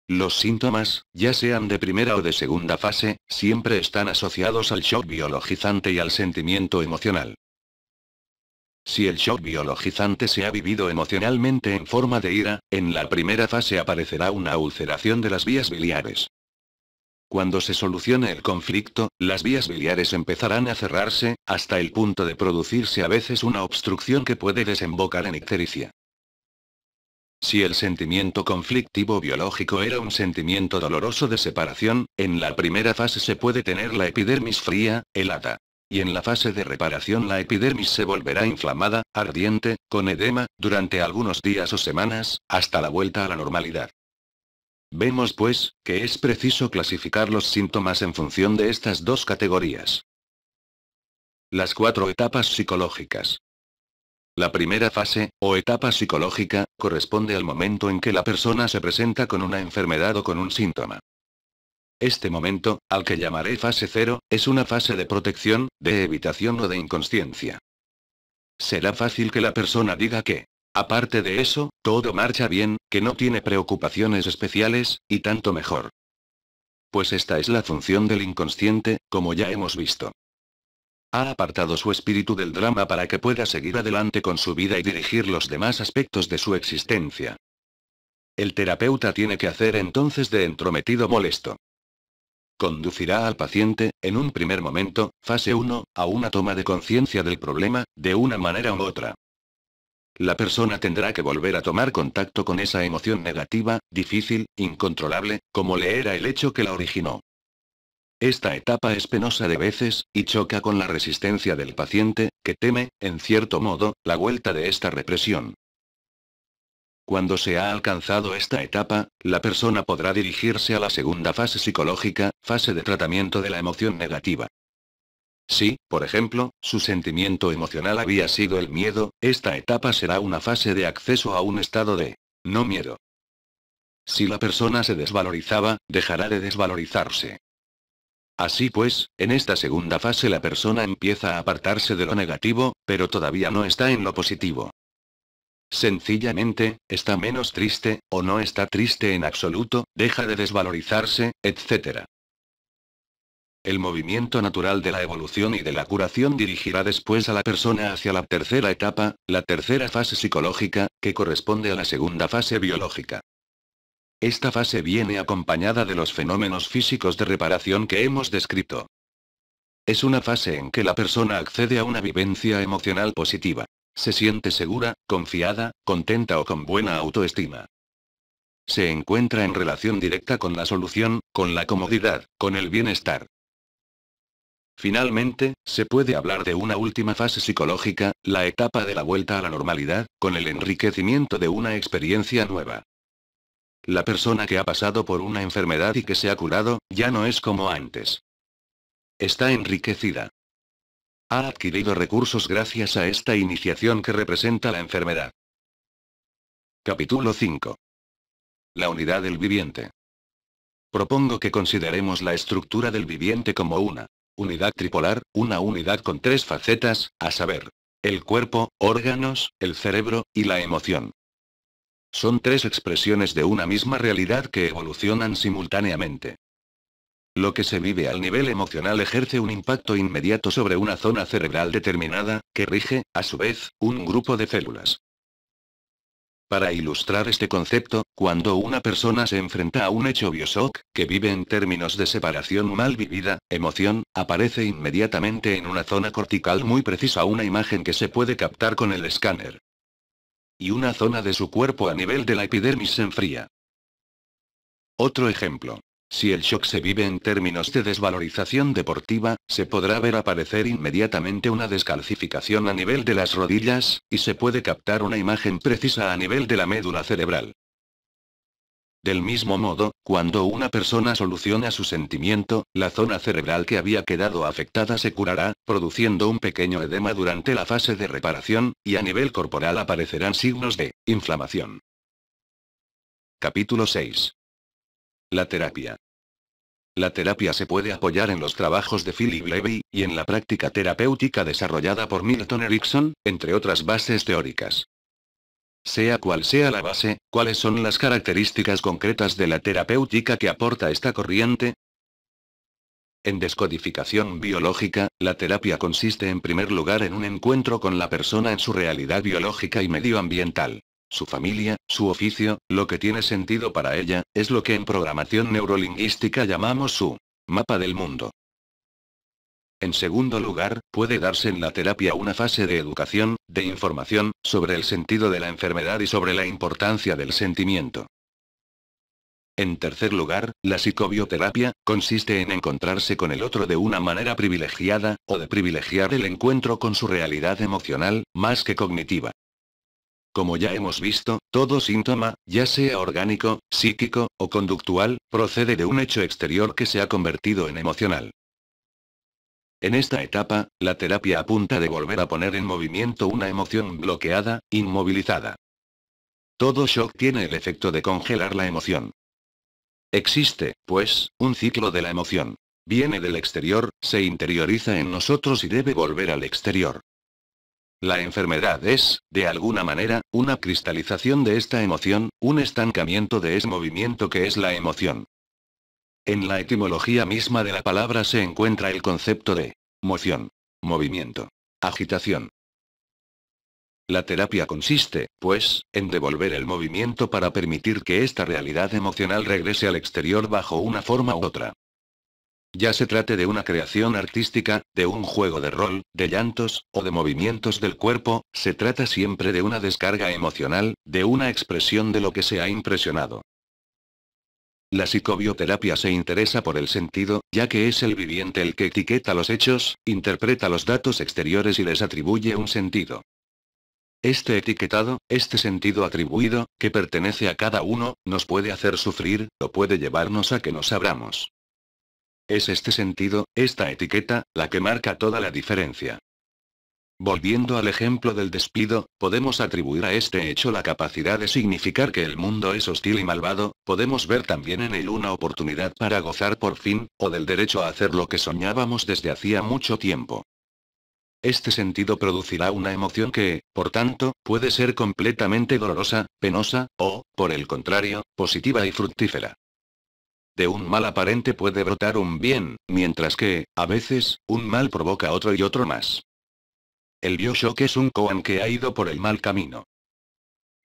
Los síntomas, ya sean de primera o de segunda fase, siempre están asociados al shock biologizante y al sentimiento emocional. Si el shock biologizante se ha vivido emocionalmente en forma de ira, en la primera fase aparecerá una ulceración de las vías biliares. Cuando se solucione el conflicto, las vías biliares empezarán a cerrarse, hasta el punto de producirse a veces una obstrucción que puede desembocar en ictericia. Si el sentimiento conflictivo biológico era un sentimiento doloroso de separación, en la primera fase se puede tener la epidermis fría, helada. Y en la fase de reparación la epidermis se volverá inflamada, ardiente, con edema, durante algunos días o semanas, hasta la vuelta a la normalidad. Vemos pues, que es preciso clasificar los síntomas en función de estas dos categorías. Las cuatro etapas psicológicas. La primera fase, o etapa psicológica, corresponde al momento en que la persona se presenta con una enfermedad o con un síntoma. Este momento, al que llamaré fase cero, es una fase de protección, de evitación o de inconsciencia. Será fácil que la persona diga que Aparte de eso, todo marcha bien, que no tiene preocupaciones especiales, y tanto mejor. Pues esta es la función del inconsciente, como ya hemos visto. Ha apartado su espíritu del drama para que pueda seguir adelante con su vida y dirigir los demás aspectos de su existencia. El terapeuta tiene que hacer entonces de entrometido molesto. Conducirá al paciente, en un primer momento, fase 1, a una toma de conciencia del problema, de una manera u otra. La persona tendrá que volver a tomar contacto con esa emoción negativa, difícil, incontrolable, como le era el hecho que la originó. Esta etapa es penosa de veces, y choca con la resistencia del paciente, que teme, en cierto modo, la vuelta de esta represión. Cuando se ha alcanzado esta etapa, la persona podrá dirigirse a la segunda fase psicológica, fase de tratamiento de la emoción negativa. Si, por ejemplo, su sentimiento emocional había sido el miedo, esta etapa será una fase de acceso a un estado de no miedo. Si la persona se desvalorizaba, dejará de desvalorizarse. Así pues, en esta segunda fase la persona empieza a apartarse de lo negativo, pero todavía no está en lo positivo. Sencillamente, está menos triste, o no está triste en absoluto, deja de desvalorizarse, etc. El movimiento natural de la evolución y de la curación dirigirá después a la persona hacia la tercera etapa, la tercera fase psicológica, que corresponde a la segunda fase biológica. Esta fase viene acompañada de los fenómenos físicos de reparación que hemos descrito. Es una fase en que la persona accede a una vivencia emocional positiva. Se siente segura, confiada, contenta o con buena autoestima se encuentra en relación directa con la solución, con la comodidad, con el bienestar. Finalmente, se puede hablar de una última fase psicológica, la etapa de la vuelta a la normalidad, con el enriquecimiento de una experiencia nueva. La persona que ha pasado por una enfermedad y que se ha curado, ya no es como antes. Está enriquecida. Ha adquirido recursos gracias a esta iniciación que representa la enfermedad. Capítulo 5. La unidad del viviente. Propongo que consideremos la estructura del viviente como una Unidad tripolar, una unidad con tres facetas, a saber, el cuerpo, órganos, el cerebro, y la emoción. Son tres expresiones de una misma realidad que evolucionan simultáneamente. Lo que se vive al nivel emocional ejerce un impacto inmediato sobre una zona cerebral determinada, que rige, a su vez, un grupo de células. Para ilustrar este concepto, cuando una persona se enfrenta a un hecho bioshock, que vive en términos de separación mal vivida, emoción, aparece inmediatamente en una zona cortical muy precisa una imagen que se puede captar con el escáner. Y una zona de su cuerpo a nivel de la epidermis se enfría. Otro ejemplo. Si el shock se vive en términos de desvalorización deportiva, se podrá ver aparecer inmediatamente una descalcificación a nivel de las rodillas, y se puede captar una imagen precisa a nivel de la médula cerebral. Del mismo modo, cuando una persona soluciona su sentimiento, la zona cerebral que había quedado afectada se curará, produciendo un pequeño edema durante la fase de reparación, y a nivel corporal aparecerán signos de inflamación. Capítulo 6 la terapia. La terapia se puede apoyar en los trabajos de Philip Levy, y en la práctica terapéutica desarrollada por Milton Erickson, entre otras bases teóricas. Sea cual sea la base, ¿cuáles son las características concretas de la terapéutica que aporta esta corriente? En descodificación biológica, la terapia consiste en primer lugar en un encuentro con la persona en su realidad biológica y medioambiental su familia, su oficio, lo que tiene sentido para ella, es lo que en programación neurolingüística llamamos su mapa del mundo. En segundo lugar, puede darse en la terapia una fase de educación, de información, sobre el sentido de la enfermedad y sobre la importancia del sentimiento. En tercer lugar, la psicobioterapia consiste en encontrarse con el otro de una manera privilegiada, o de privilegiar el encuentro con su realidad emocional, más que cognitiva. Como ya hemos visto, todo síntoma, ya sea orgánico, psíquico, o conductual, procede de un hecho exterior que se ha convertido en emocional. En esta etapa, la terapia apunta de volver a poner en movimiento una emoción bloqueada, inmovilizada. Todo shock tiene el efecto de congelar la emoción. Existe, pues, un ciclo de la emoción. Viene del exterior, se interioriza en nosotros y debe volver al exterior. La enfermedad es, de alguna manera, una cristalización de esta emoción, un estancamiento de ese movimiento que es la emoción. En la etimología misma de la palabra se encuentra el concepto de moción, movimiento, agitación. La terapia consiste, pues, en devolver el movimiento para permitir que esta realidad emocional regrese al exterior bajo una forma u otra. Ya se trate de una creación artística, de un juego de rol, de llantos, o de movimientos del cuerpo, se trata siempre de una descarga emocional, de una expresión de lo que se ha impresionado. La psicobioterapia se interesa por el sentido, ya que es el viviente el que etiqueta los hechos, interpreta los datos exteriores y les atribuye un sentido. Este etiquetado, este sentido atribuido, que pertenece a cada uno, nos puede hacer sufrir, o puede llevarnos a que nos abramos. Es este sentido, esta etiqueta, la que marca toda la diferencia. Volviendo al ejemplo del despido, podemos atribuir a este hecho la capacidad de significar que el mundo es hostil y malvado, podemos ver también en él una oportunidad para gozar por fin, o del derecho a hacer lo que soñábamos desde hacía mucho tiempo. Este sentido producirá una emoción que, por tanto, puede ser completamente dolorosa, penosa, o, por el contrario, positiva y fructífera. De un mal aparente puede brotar un bien, mientras que, a veces, un mal provoca otro y otro más. El Bioshock es un koan que ha ido por el mal camino.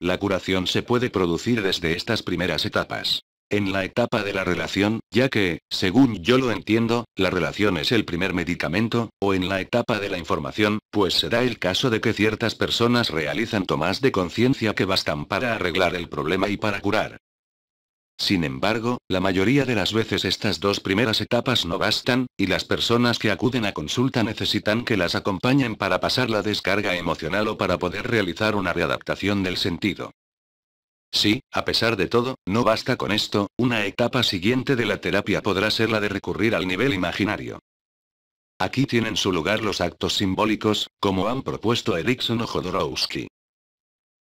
La curación se puede producir desde estas primeras etapas. En la etapa de la relación, ya que, según yo lo entiendo, la relación es el primer medicamento, o en la etapa de la información, pues será el caso de que ciertas personas realizan tomas de conciencia que bastan para arreglar el problema y para curar. Sin embargo, la mayoría de las veces estas dos primeras etapas no bastan, y las personas que acuden a consulta necesitan que las acompañen para pasar la descarga emocional o para poder realizar una readaptación del sentido. Si, a pesar de todo, no basta con esto, una etapa siguiente de la terapia podrá ser la de recurrir al nivel imaginario. Aquí tienen su lugar los actos simbólicos, como han propuesto Erickson o Jodorowsky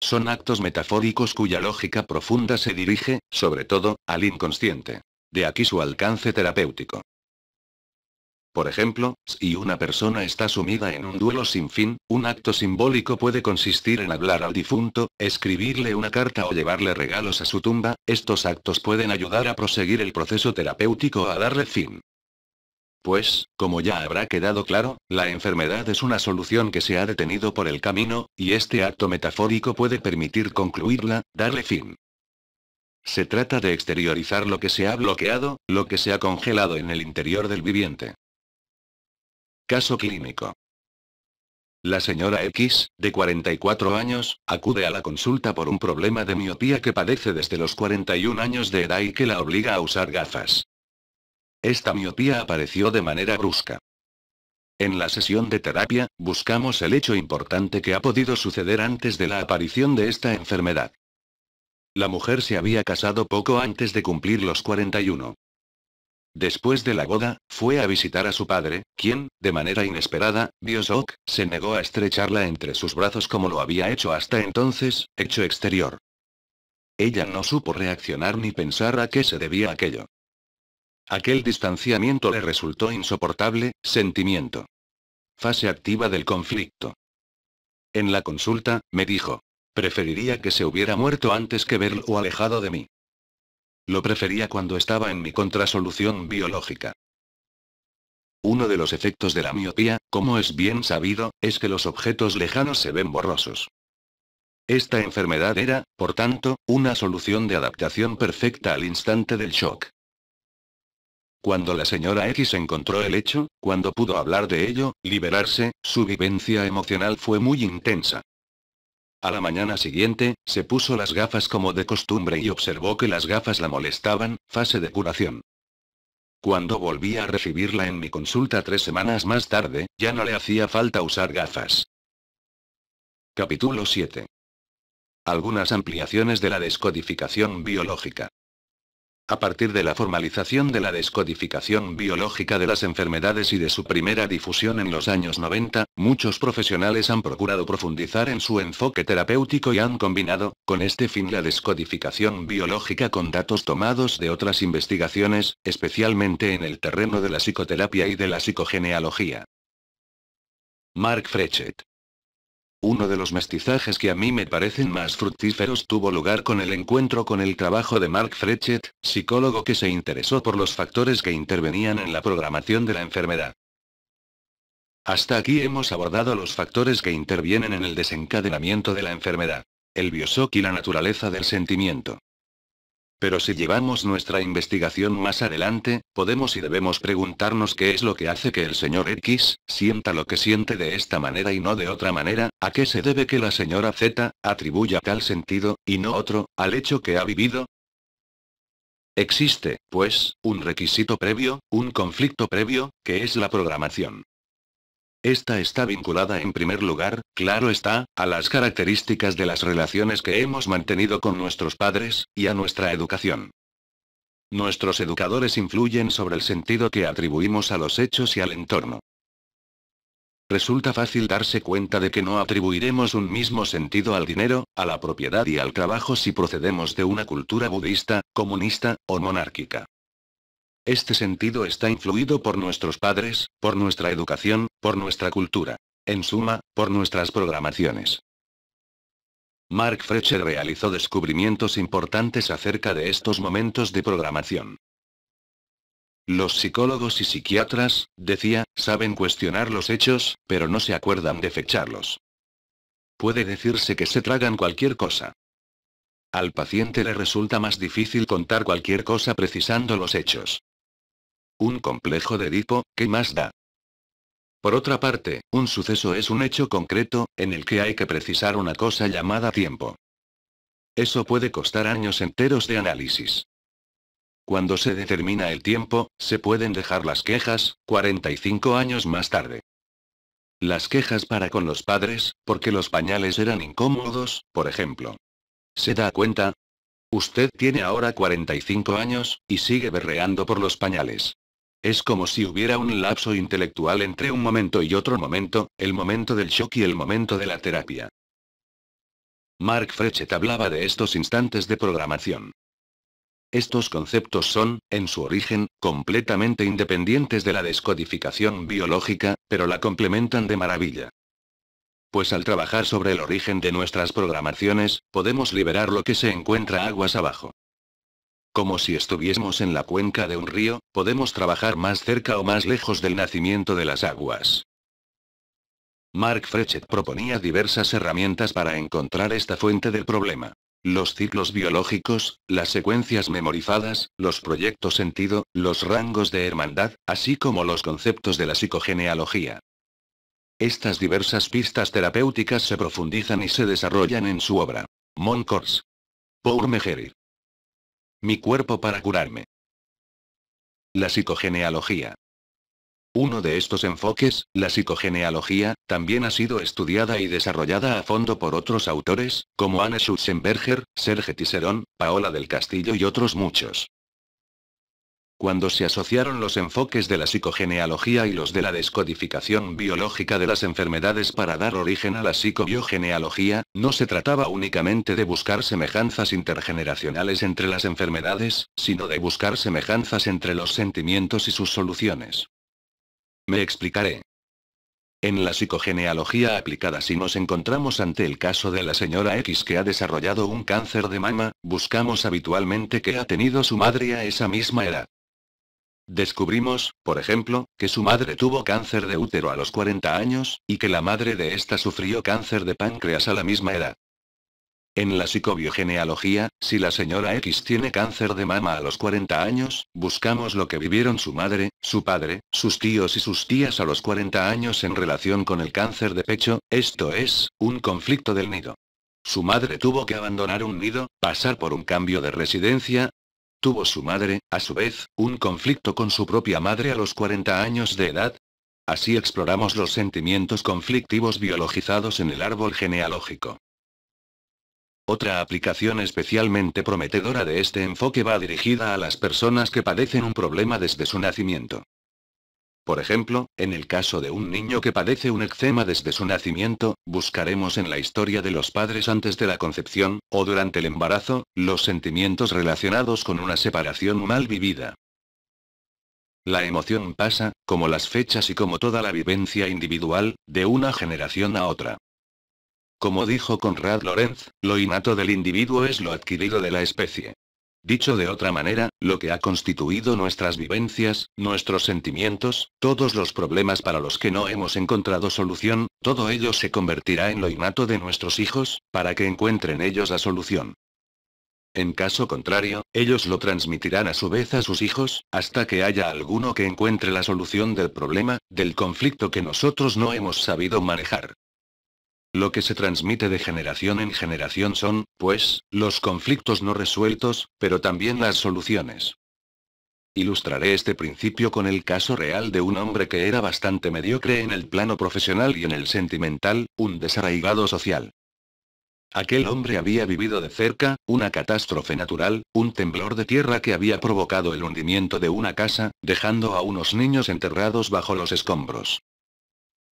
son actos metafóricos cuya lógica profunda se dirige, sobre todo, al inconsciente. De aquí su alcance terapéutico. Por ejemplo, si una persona está sumida en un duelo sin fin, un acto simbólico puede consistir en hablar al difunto, escribirle una carta o llevarle regalos a su tumba, estos actos pueden ayudar a proseguir el proceso terapéutico o a darle fin. Pues, como ya habrá quedado claro, la enfermedad es una solución que se ha detenido por el camino, y este acto metafórico puede permitir concluirla, darle fin. Se trata de exteriorizar lo que se ha bloqueado, lo que se ha congelado en el interior del viviente. Caso clínico. La señora X, de 44 años, acude a la consulta por un problema de miopía que padece desde los 41 años de edad y que la obliga a usar gafas. Esta miopía apareció de manera brusca. En la sesión de terapia, buscamos el hecho importante que ha podido suceder antes de la aparición de esta enfermedad. La mujer se había casado poco antes de cumplir los 41. Después de la boda, fue a visitar a su padre, quien, de manera inesperada, ock, se negó a estrecharla entre sus brazos como lo había hecho hasta entonces, hecho exterior. Ella no supo reaccionar ni pensar a qué se debía aquello. Aquel distanciamiento le resultó insoportable, sentimiento. Fase activa del conflicto. En la consulta, me dijo. Preferiría que se hubiera muerto antes que verlo alejado de mí. Lo prefería cuando estaba en mi contrasolución biológica. Uno de los efectos de la miopía, como es bien sabido, es que los objetos lejanos se ven borrosos. Esta enfermedad era, por tanto, una solución de adaptación perfecta al instante del shock. Cuando la señora X encontró el hecho, cuando pudo hablar de ello, liberarse, su vivencia emocional fue muy intensa. A la mañana siguiente, se puso las gafas como de costumbre y observó que las gafas la molestaban, fase de curación. Cuando volví a recibirla en mi consulta tres semanas más tarde, ya no le hacía falta usar gafas. Capítulo 7. Algunas ampliaciones de la descodificación biológica. A partir de la formalización de la descodificación biológica de las enfermedades y de su primera difusión en los años 90, muchos profesionales han procurado profundizar en su enfoque terapéutico y han combinado, con este fin, la descodificación biológica con datos tomados de otras investigaciones, especialmente en el terreno de la psicoterapia y de la psicogenealogía. Mark Frechet uno de los mestizajes que a mí me parecen más fructíferos tuvo lugar con el encuentro con el trabajo de Mark Frechet, psicólogo que se interesó por los factores que intervenían en la programación de la enfermedad. Hasta aquí hemos abordado los factores que intervienen en el desencadenamiento de la enfermedad. El biosoc y la naturaleza del sentimiento. Pero si llevamos nuestra investigación más adelante, podemos y debemos preguntarnos qué es lo que hace que el señor X sienta lo que siente de esta manera y no de otra manera, a qué se debe que la señora Z atribuya tal sentido, y no otro, al hecho que ha vivido. Existe, pues, un requisito previo, un conflicto previo, que es la programación. Esta está vinculada en primer lugar, claro está, a las características de las relaciones que hemos mantenido con nuestros padres, y a nuestra educación. Nuestros educadores influyen sobre el sentido que atribuimos a los hechos y al entorno. Resulta fácil darse cuenta de que no atribuiremos un mismo sentido al dinero, a la propiedad y al trabajo si procedemos de una cultura budista, comunista, o monárquica. Este sentido está influido por nuestros padres, por nuestra educación, por nuestra cultura. En suma, por nuestras programaciones. Mark Fletcher realizó descubrimientos importantes acerca de estos momentos de programación. Los psicólogos y psiquiatras, decía, saben cuestionar los hechos, pero no se acuerdan de fecharlos. Puede decirse que se tragan cualquier cosa. Al paciente le resulta más difícil contar cualquier cosa precisando los hechos. Un complejo de Edipo, ¿qué más da? Por otra parte, un suceso es un hecho concreto, en el que hay que precisar una cosa llamada tiempo. Eso puede costar años enteros de análisis. Cuando se determina el tiempo, se pueden dejar las quejas, 45 años más tarde. Las quejas para con los padres, porque los pañales eran incómodos, por ejemplo. ¿Se da cuenta? Usted tiene ahora 45 años, y sigue berreando por los pañales. Es como si hubiera un lapso intelectual entre un momento y otro momento, el momento del shock y el momento de la terapia. Mark Frechet hablaba de estos instantes de programación. Estos conceptos son, en su origen, completamente independientes de la descodificación biológica, pero la complementan de maravilla. Pues al trabajar sobre el origen de nuestras programaciones, podemos liberar lo que se encuentra aguas abajo. Como si estuviésemos en la cuenca de un río, podemos trabajar más cerca o más lejos del nacimiento de las aguas. Mark Frechet proponía diversas herramientas para encontrar esta fuente del problema. Los ciclos biológicos, las secuencias memorizadas, los proyectos sentido, los rangos de hermandad, así como los conceptos de la psicogenealogía. Estas diversas pistas terapéuticas se profundizan y se desarrollan en su obra. Moncors. Paul Mehery. Mi cuerpo para curarme. La psicogenealogía. Uno de estos enfoques, la psicogenealogía, también ha sido estudiada y desarrollada a fondo por otros autores, como Anne Schutzenberger, Serge Tisserón, Paola del Castillo y otros muchos. Cuando se asociaron los enfoques de la psicogenealogía y los de la descodificación biológica de las enfermedades para dar origen a la psicobiogenealogía, no se trataba únicamente de buscar semejanzas intergeneracionales entre las enfermedades, sino de buscar semejanzas entre los sentimientos y sus soluciones. Me explicaré. En la psicogenealogía aplicada si nos encontramos ante el caso de la señora X que ha desarrollado un cáncer de mama, buscamos habitualmente que ha tenido su madre a esa misma edad. Descubrimos, por ejemplo, que su madre tuvo cáncer de útero a los 40 años, y que la madre de esta sufrió cáncer de páncreas a la misma edad. En la psicobiogenealogía, si la señora X tiene cáncer de mama a los 40 años, buscamos lo que vivieron su madre, su padre, sus tíos y sus tías a los 40 años en relación con el cáncer de pecho, esto es, un conflicto del nido. Su madre tuvo que abandonar un nido, pasar por un cambio de residencia, Tuvo su madre, a su vez, un conflicto con su propia madre a los 40 años de edad. Así exploramos los sentimientos conflictivos biologizados en el árbol genealógico. Otra aplicación especialmente prometedora de este enfoque va dirigida a las personas que padecen un problema desde su nacimiento. Por ejemplo, en el caso de un niño que padece un eczema desde su nacimiento, buscaremos en la historia de los padres antes de la concepción, o durante el embarazo, los sentimientos relacionados con una separación mal vivida. La emoción pasa, como las fechas y como toda la vivencia individual, de una generación a otra. Como dijo Conrad Lorenz, lo innato del individuo es lo adquirido de la especie. Dicho de otra manera, lo que ha constituido nuestras vivencias, nuestros sentimientos, todos los problemas para los que no hemos encontrado solución, todo ello se convertirá en lo innato de nuestros hijos, para que encuentren ellos la solución. En caso contrario, ellos lo transmitirán a su vez a sus hijos, hasta que haya alguno que encuentre la solución del problema, del conflicto que nosotros no hemos sabido manejar. Lo que se transmite de generación en generación son, pues, los conflictos no resueltos, pero también las soluciones. Ilustraré este principio con el caso real de un hombre que era bastante mediocre en el plano profesional y en el sentimental, un desarraigado social. Aquel hombre había vivido de cerca, una catástrofe natural, un temblor de tierra que había provocado el hundimiento de una casa, dejando a unos niños enterrados bajo los escombros.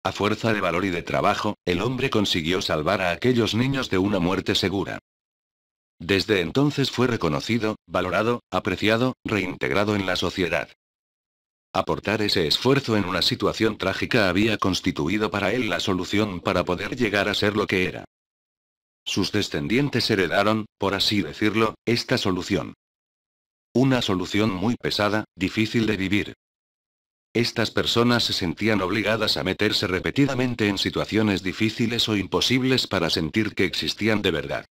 A fuerza de valor y de trabajo, el hombre consiguió salvar a aquellos niños de una muerte segura. Desde entonces fue reconocido, valorado, apreciado, reintegrado en la sociedad. Aportar ese esfuerzo en una situación trágica había constituido para él la solución para poder llegar a ser lo que era. Sus descendientes heredaron, por así decirlo, esta solución. Una solución muy pesada, difícil de vivir, estas personas se sentían obligadas a meterse repetidamente en situaciones difíciles o imposibles para sentir que existían de verdad.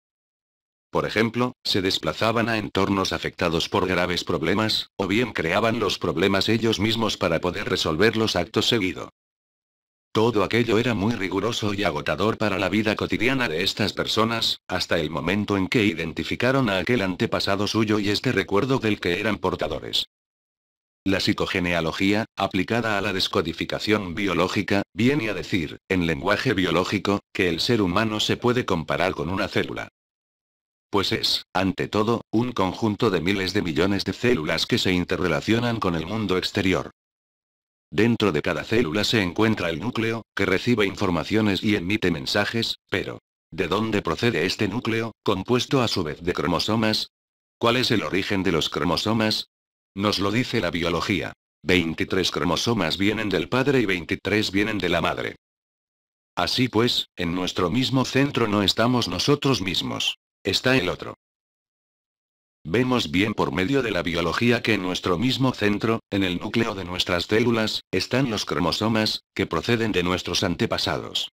Por ejemplo, se desplazaban a entornos afectados por graves problemas, o bien creaban los problemas ellos mismos para poder resolver los actos seguido. Todo aquello era muy riguroso y agotador para la vida cotidiana de estas personas, hasta el momento en que identificaron a aquel antepasado suyo y este recuerdo del que eran portadores. La psicogenealogía, aplicada a la descodificación biológica, viene a decir, en lenguaje biológico, que el ser humano se puede comparar con una célula. Pues es, ante todo, un conjunto de miles de millones de células que se interrelacionan con el mundo exterior. Dentro de cada célula se encuentra el núcleo, que recibe informaciones y emite mensajes, pero, ¿de dónde procede este núcleo, compuesto a su vez de cromosomas? ¿Cuál es el origen de los cromosomas? Nos lo dice la biología. 23 cromosomas vienen del padre y 23 vienen de la madre. Así pues, en nuestro mismo centro no estamos nosotros mismos. Está el otro. Vemos bien por medio de la biología que en nuestro mismo centro, en el núcleo de nuestras células, están los cromosomas, que proceden de nuestros antepasados.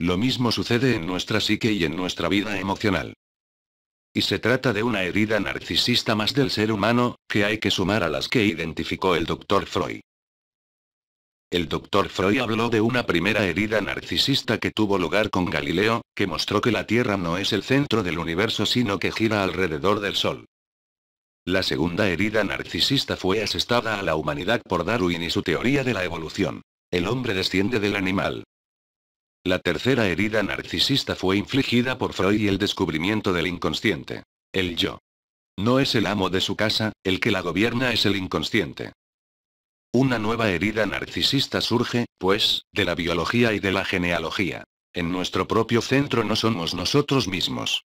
Lo mismo sucede en nuestra psique y en nuestra vida emocional. Y se trata de una herida narcisista más del ser humano, que hay que sumar a las que identificó el doctor Freud. El doctor Freud habló de una primera herida narcisista que tuvo lugar con Galileo, que mostró que la Tierra no es el centro del universo sino que gira alrededor del Sol. La segunda herida narcisista fue asestada a la humanidad por Darwin y su teoría de la evolución. El hombre desciende del animal. La tercera herida narcisista fue infligida por Freud y el descubrimiento del inconsciente. El yo. No es el amo de su casa, el que la gobierna es el inconsciente. Una nueva herida narcisista surge, pues, de la biología y de la genealogía. En nuestro propio centro no somos nosotros mismos.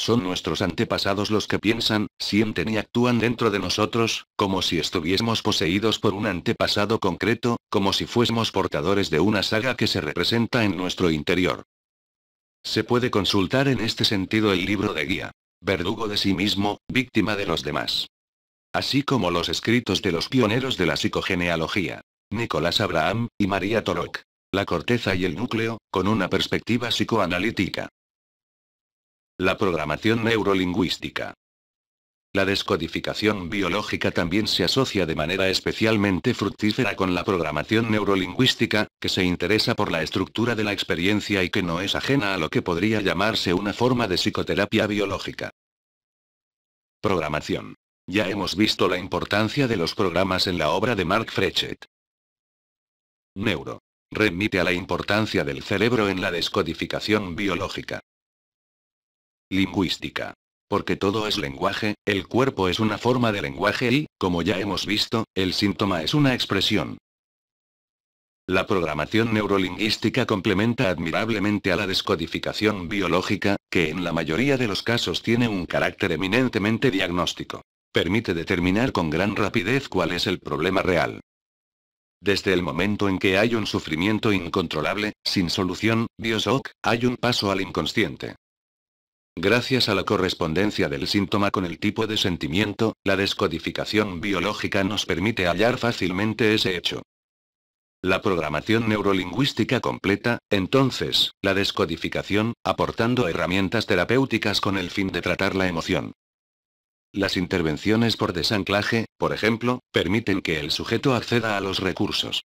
Son nuestros antepasados los que piensan, sienten y actúan dentro de nosotros, como si estuviésemos poseídos por un antepasado concreto, como si fuésemos portadores de una saga que se representa en nuestro interior. Se puede consultar en este sentido el libro de guía. Verdugo de sí mismo, víctima de los demás. Así como los escritos de los pioneros de la psicogenealogía, Nicolás Abraham y María Torok. La corteza y el núcleo, con una perspectiva psicoanalítica. La programación neurolingüística. La descodificación biológica también se asocia de manera especialmente fructífera con la programación neurolingüística, que se interesa por la estructura de la experiencia y que no es ajena a lo que podría llamarse una forma de psicoterapia biológica. Programación. Ya hemos visto la importancia de los programas en la obra de Mark Frechet. Neuro. Remite a la importancia del cerebro en la descodificación biológica. Lingüística. Porque todo es lenguaje, el cuerpo es una forma de lenguaje y, como ya hemos visto, el síntoma es una expresión. La programación neurolingüística complementa admirablemente a la descodificación biológica, que en la mayoría de los casos tiene un carácter eminentemente diagnóstico. Permite determinar con gran rapidez cuál es el problema real. Desde el momento en que hay un sufrimiento incontrolable, sin solución, Biosoc, hay un paso al inconsciente. Gracias a la correspondencia del síntoma con el tipo de sentimiento, la descodificación biológica nos permite hallar fácilmente ese hecho. La programación neurolingüística completa, entonces, la descodificación, aportando herramientas terapéuticas con el fin de tratar la emoción. Las intervenciones por desanclaje, por ejemplo, permiten que el sujeto acceda a los recursos.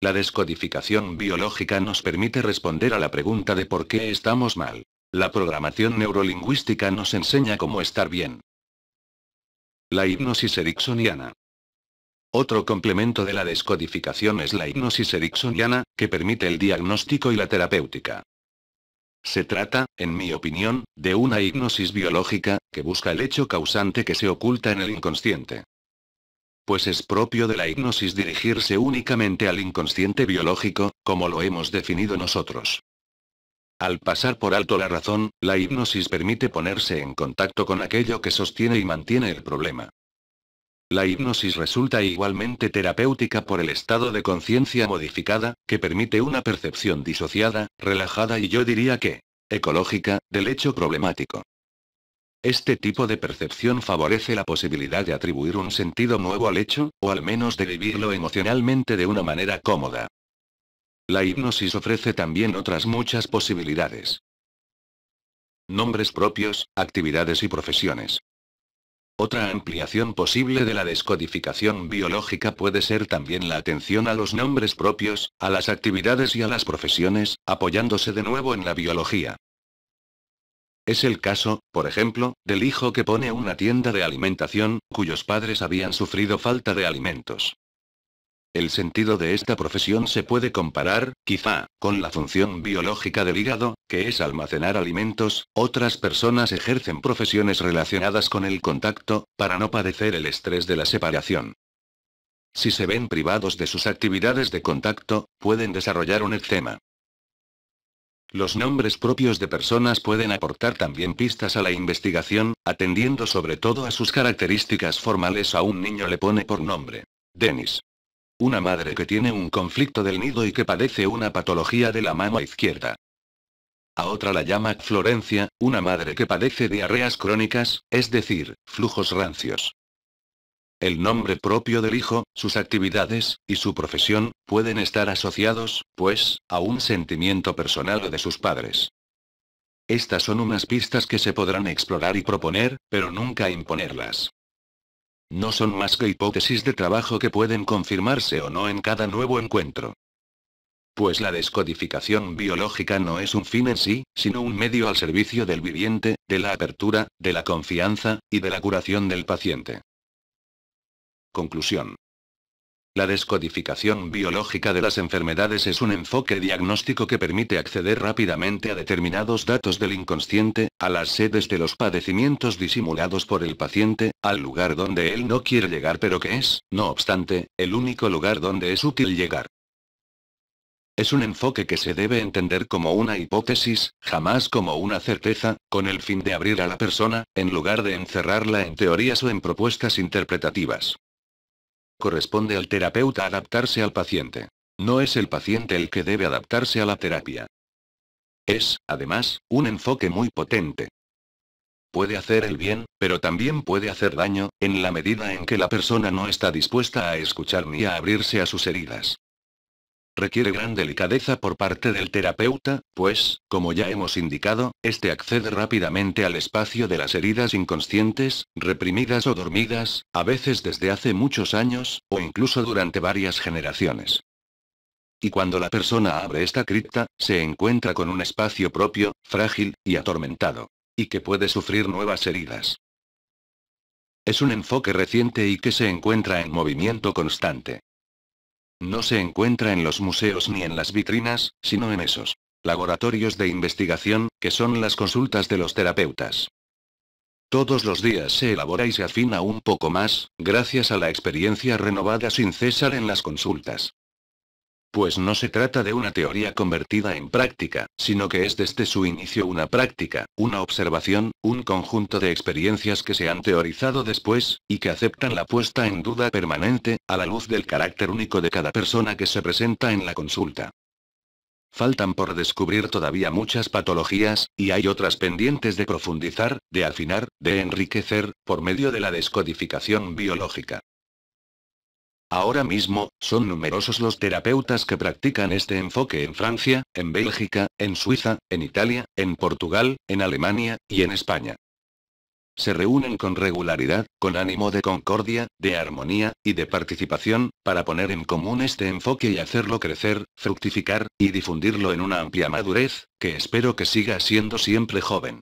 La descodificación biológica nos permite responder a la pregunta de por qué estamos mal. La programación neurolingüística nos enseña cómo estar bien. La hipnosis ericksoniana. Otro complemento de la descodificación es la hipnosis ericksoniana, que permite el diagnóstico y la terapéutica. Se trata, en mi opinión, de una hipnosis biológica, que busca el hecho causante que se oculta en el inconsciente. Pues es propio de la hipnosis dirigirse únicamente al inconsciente biológico, como lo hemos definido nosotros. Al pasar por alto la razón, la hipnosis permite ponerse en contacto con aquello que sostiene y mantiene el problema. La hipnosis resulta igualmente terapéutica por el estado de conciencia modificada, que permite una percepción disociada, relajada y yo diría que ecológica, del hecho problemático. Este tipo de percepción favorece la posibilidad de atribuir un sentido nuevo al hecho, o al menos de vivirlo emocionalmente de una manera cómoda. La hipnosis ofrece también otras muchas posibilidades. Nombres propios, actividades y profesiones. Otra ampliación posible de la descodificación biológica puede ser también la atención a los nombres propios, a las actividades y a las profesiones, apoyándose de nuevo en la biología. Es el caso, por ejemplo, del hijo que pone una tienda de alimentación, cuyos padres habían sufrido falta de alimentos. El sentido de esta profesión se puede comparar, quizá, con la función biológica del hígado, que es almacenar alimentos. Otras personas ejercen profesiones relacionadas con el contacto, para no padecer el estrés de la separación. Si se ven privados de sus actividades de contacto, pueden desarrollar un eczema. Los nombres propios de personas pueden aportar también pistas a la investigación, atendiendo sobre todo a sus características formales. A un niño le pone por nombre, Denis. Una madre que tiene un conflicto del nido y que padece una patología de la mano izquierda. A otra la llama Florencia, una madre que padece diarreas crónicas, es decir, flujos rancios. El nombre propio del hijo, sus actividades, y su profesión, pueden estar asociados, pues, a un sentimiento personal de sus padres. Estas son unas pistas que se podrán explorar y proponer, pero nunca imponerlas. No son más que hipótesis de trabajo que pueden confirmarse o no en cada nuevo encuentro. Pues la descodificación biológica no es un fin en sí, sino un medio al servicio del viviente, de la apertura, de la confianza, y de la curación del paciente. Conclusión. La descodificación biológica de las enfermedades es un enfoque diagnóstico que permite acceder rápidamente a determinados datos del inconsciente, a las sedes de los padecimientos disimulados por el paciente, al lugar donde él no quiere llegar pero que es, no obstante, el único lugar donde es útil llegar. Es un enfoque que se debe entender como una hipótesis, jamás como una certeza, con el fin de abrir a la persona, en lugar de encerrarla en teorías o en propuestas interpretativas. Corresponde al terapeuta adaptarse al paciente. No es el paciente el que debe adaptarse a la terapia. Es, además, un enfoque muy potente. Puede hacer el bien, pero también puede hacer daño, en la medida en que la persona no está dispuesta a escuchar ni a abrirse a sus heridas requiere gran delicadeza por parte del terapeuta, pues, como ya hemos indicado, este accede rápidamente al espacio de las heridas inconscientes, reprimidas o dormidas, a veces desde hace muchos años, o incluso durante varias generaciones. Y cuando la persona abre esta cripta, se encuentra con un espacio propio, frágil, y atormentado. Y que puede sufrir nuevas heridas. Es un enfoque reciente y que se encuentra en movimiento constante. No se encuentra en los museos ni en las vitrinas, sino en esos laboratorios de investigación, que son las consultas de los terapeutas. Todos los días se elabora y se afina un poco más, gracias a la experiencia renovada sin cesar en las consultas. Pues no se trata de una teoría convertida en práctica, sino que es desde su inicio una práctica, una observación, un conjunto de experiencias que se han teorizado después, y que aceptan la puesta en duda permanente, a la luz del carácter único de cada persona que se presenta en la consulta. Faltan por descubrir todavía muchas patologías, y hay otras pendientes de profundizar, de afinar, de enriquecer, por medio de la descodificación biológica. Ahora mismo, son numerosos los terapeutas que practican este enfoque en Francia, en Bélgica, en Suiza, en Italia, en Portugal, en Alemania, y en España. Se reúnen con regularidad, con ánimo de concordia, de armonía, y de participación, para poner en común este enfoque y hacerlo crecer, fructificar, y difundirlo en una amplia madurez, que espero que siga siendo siempre joven.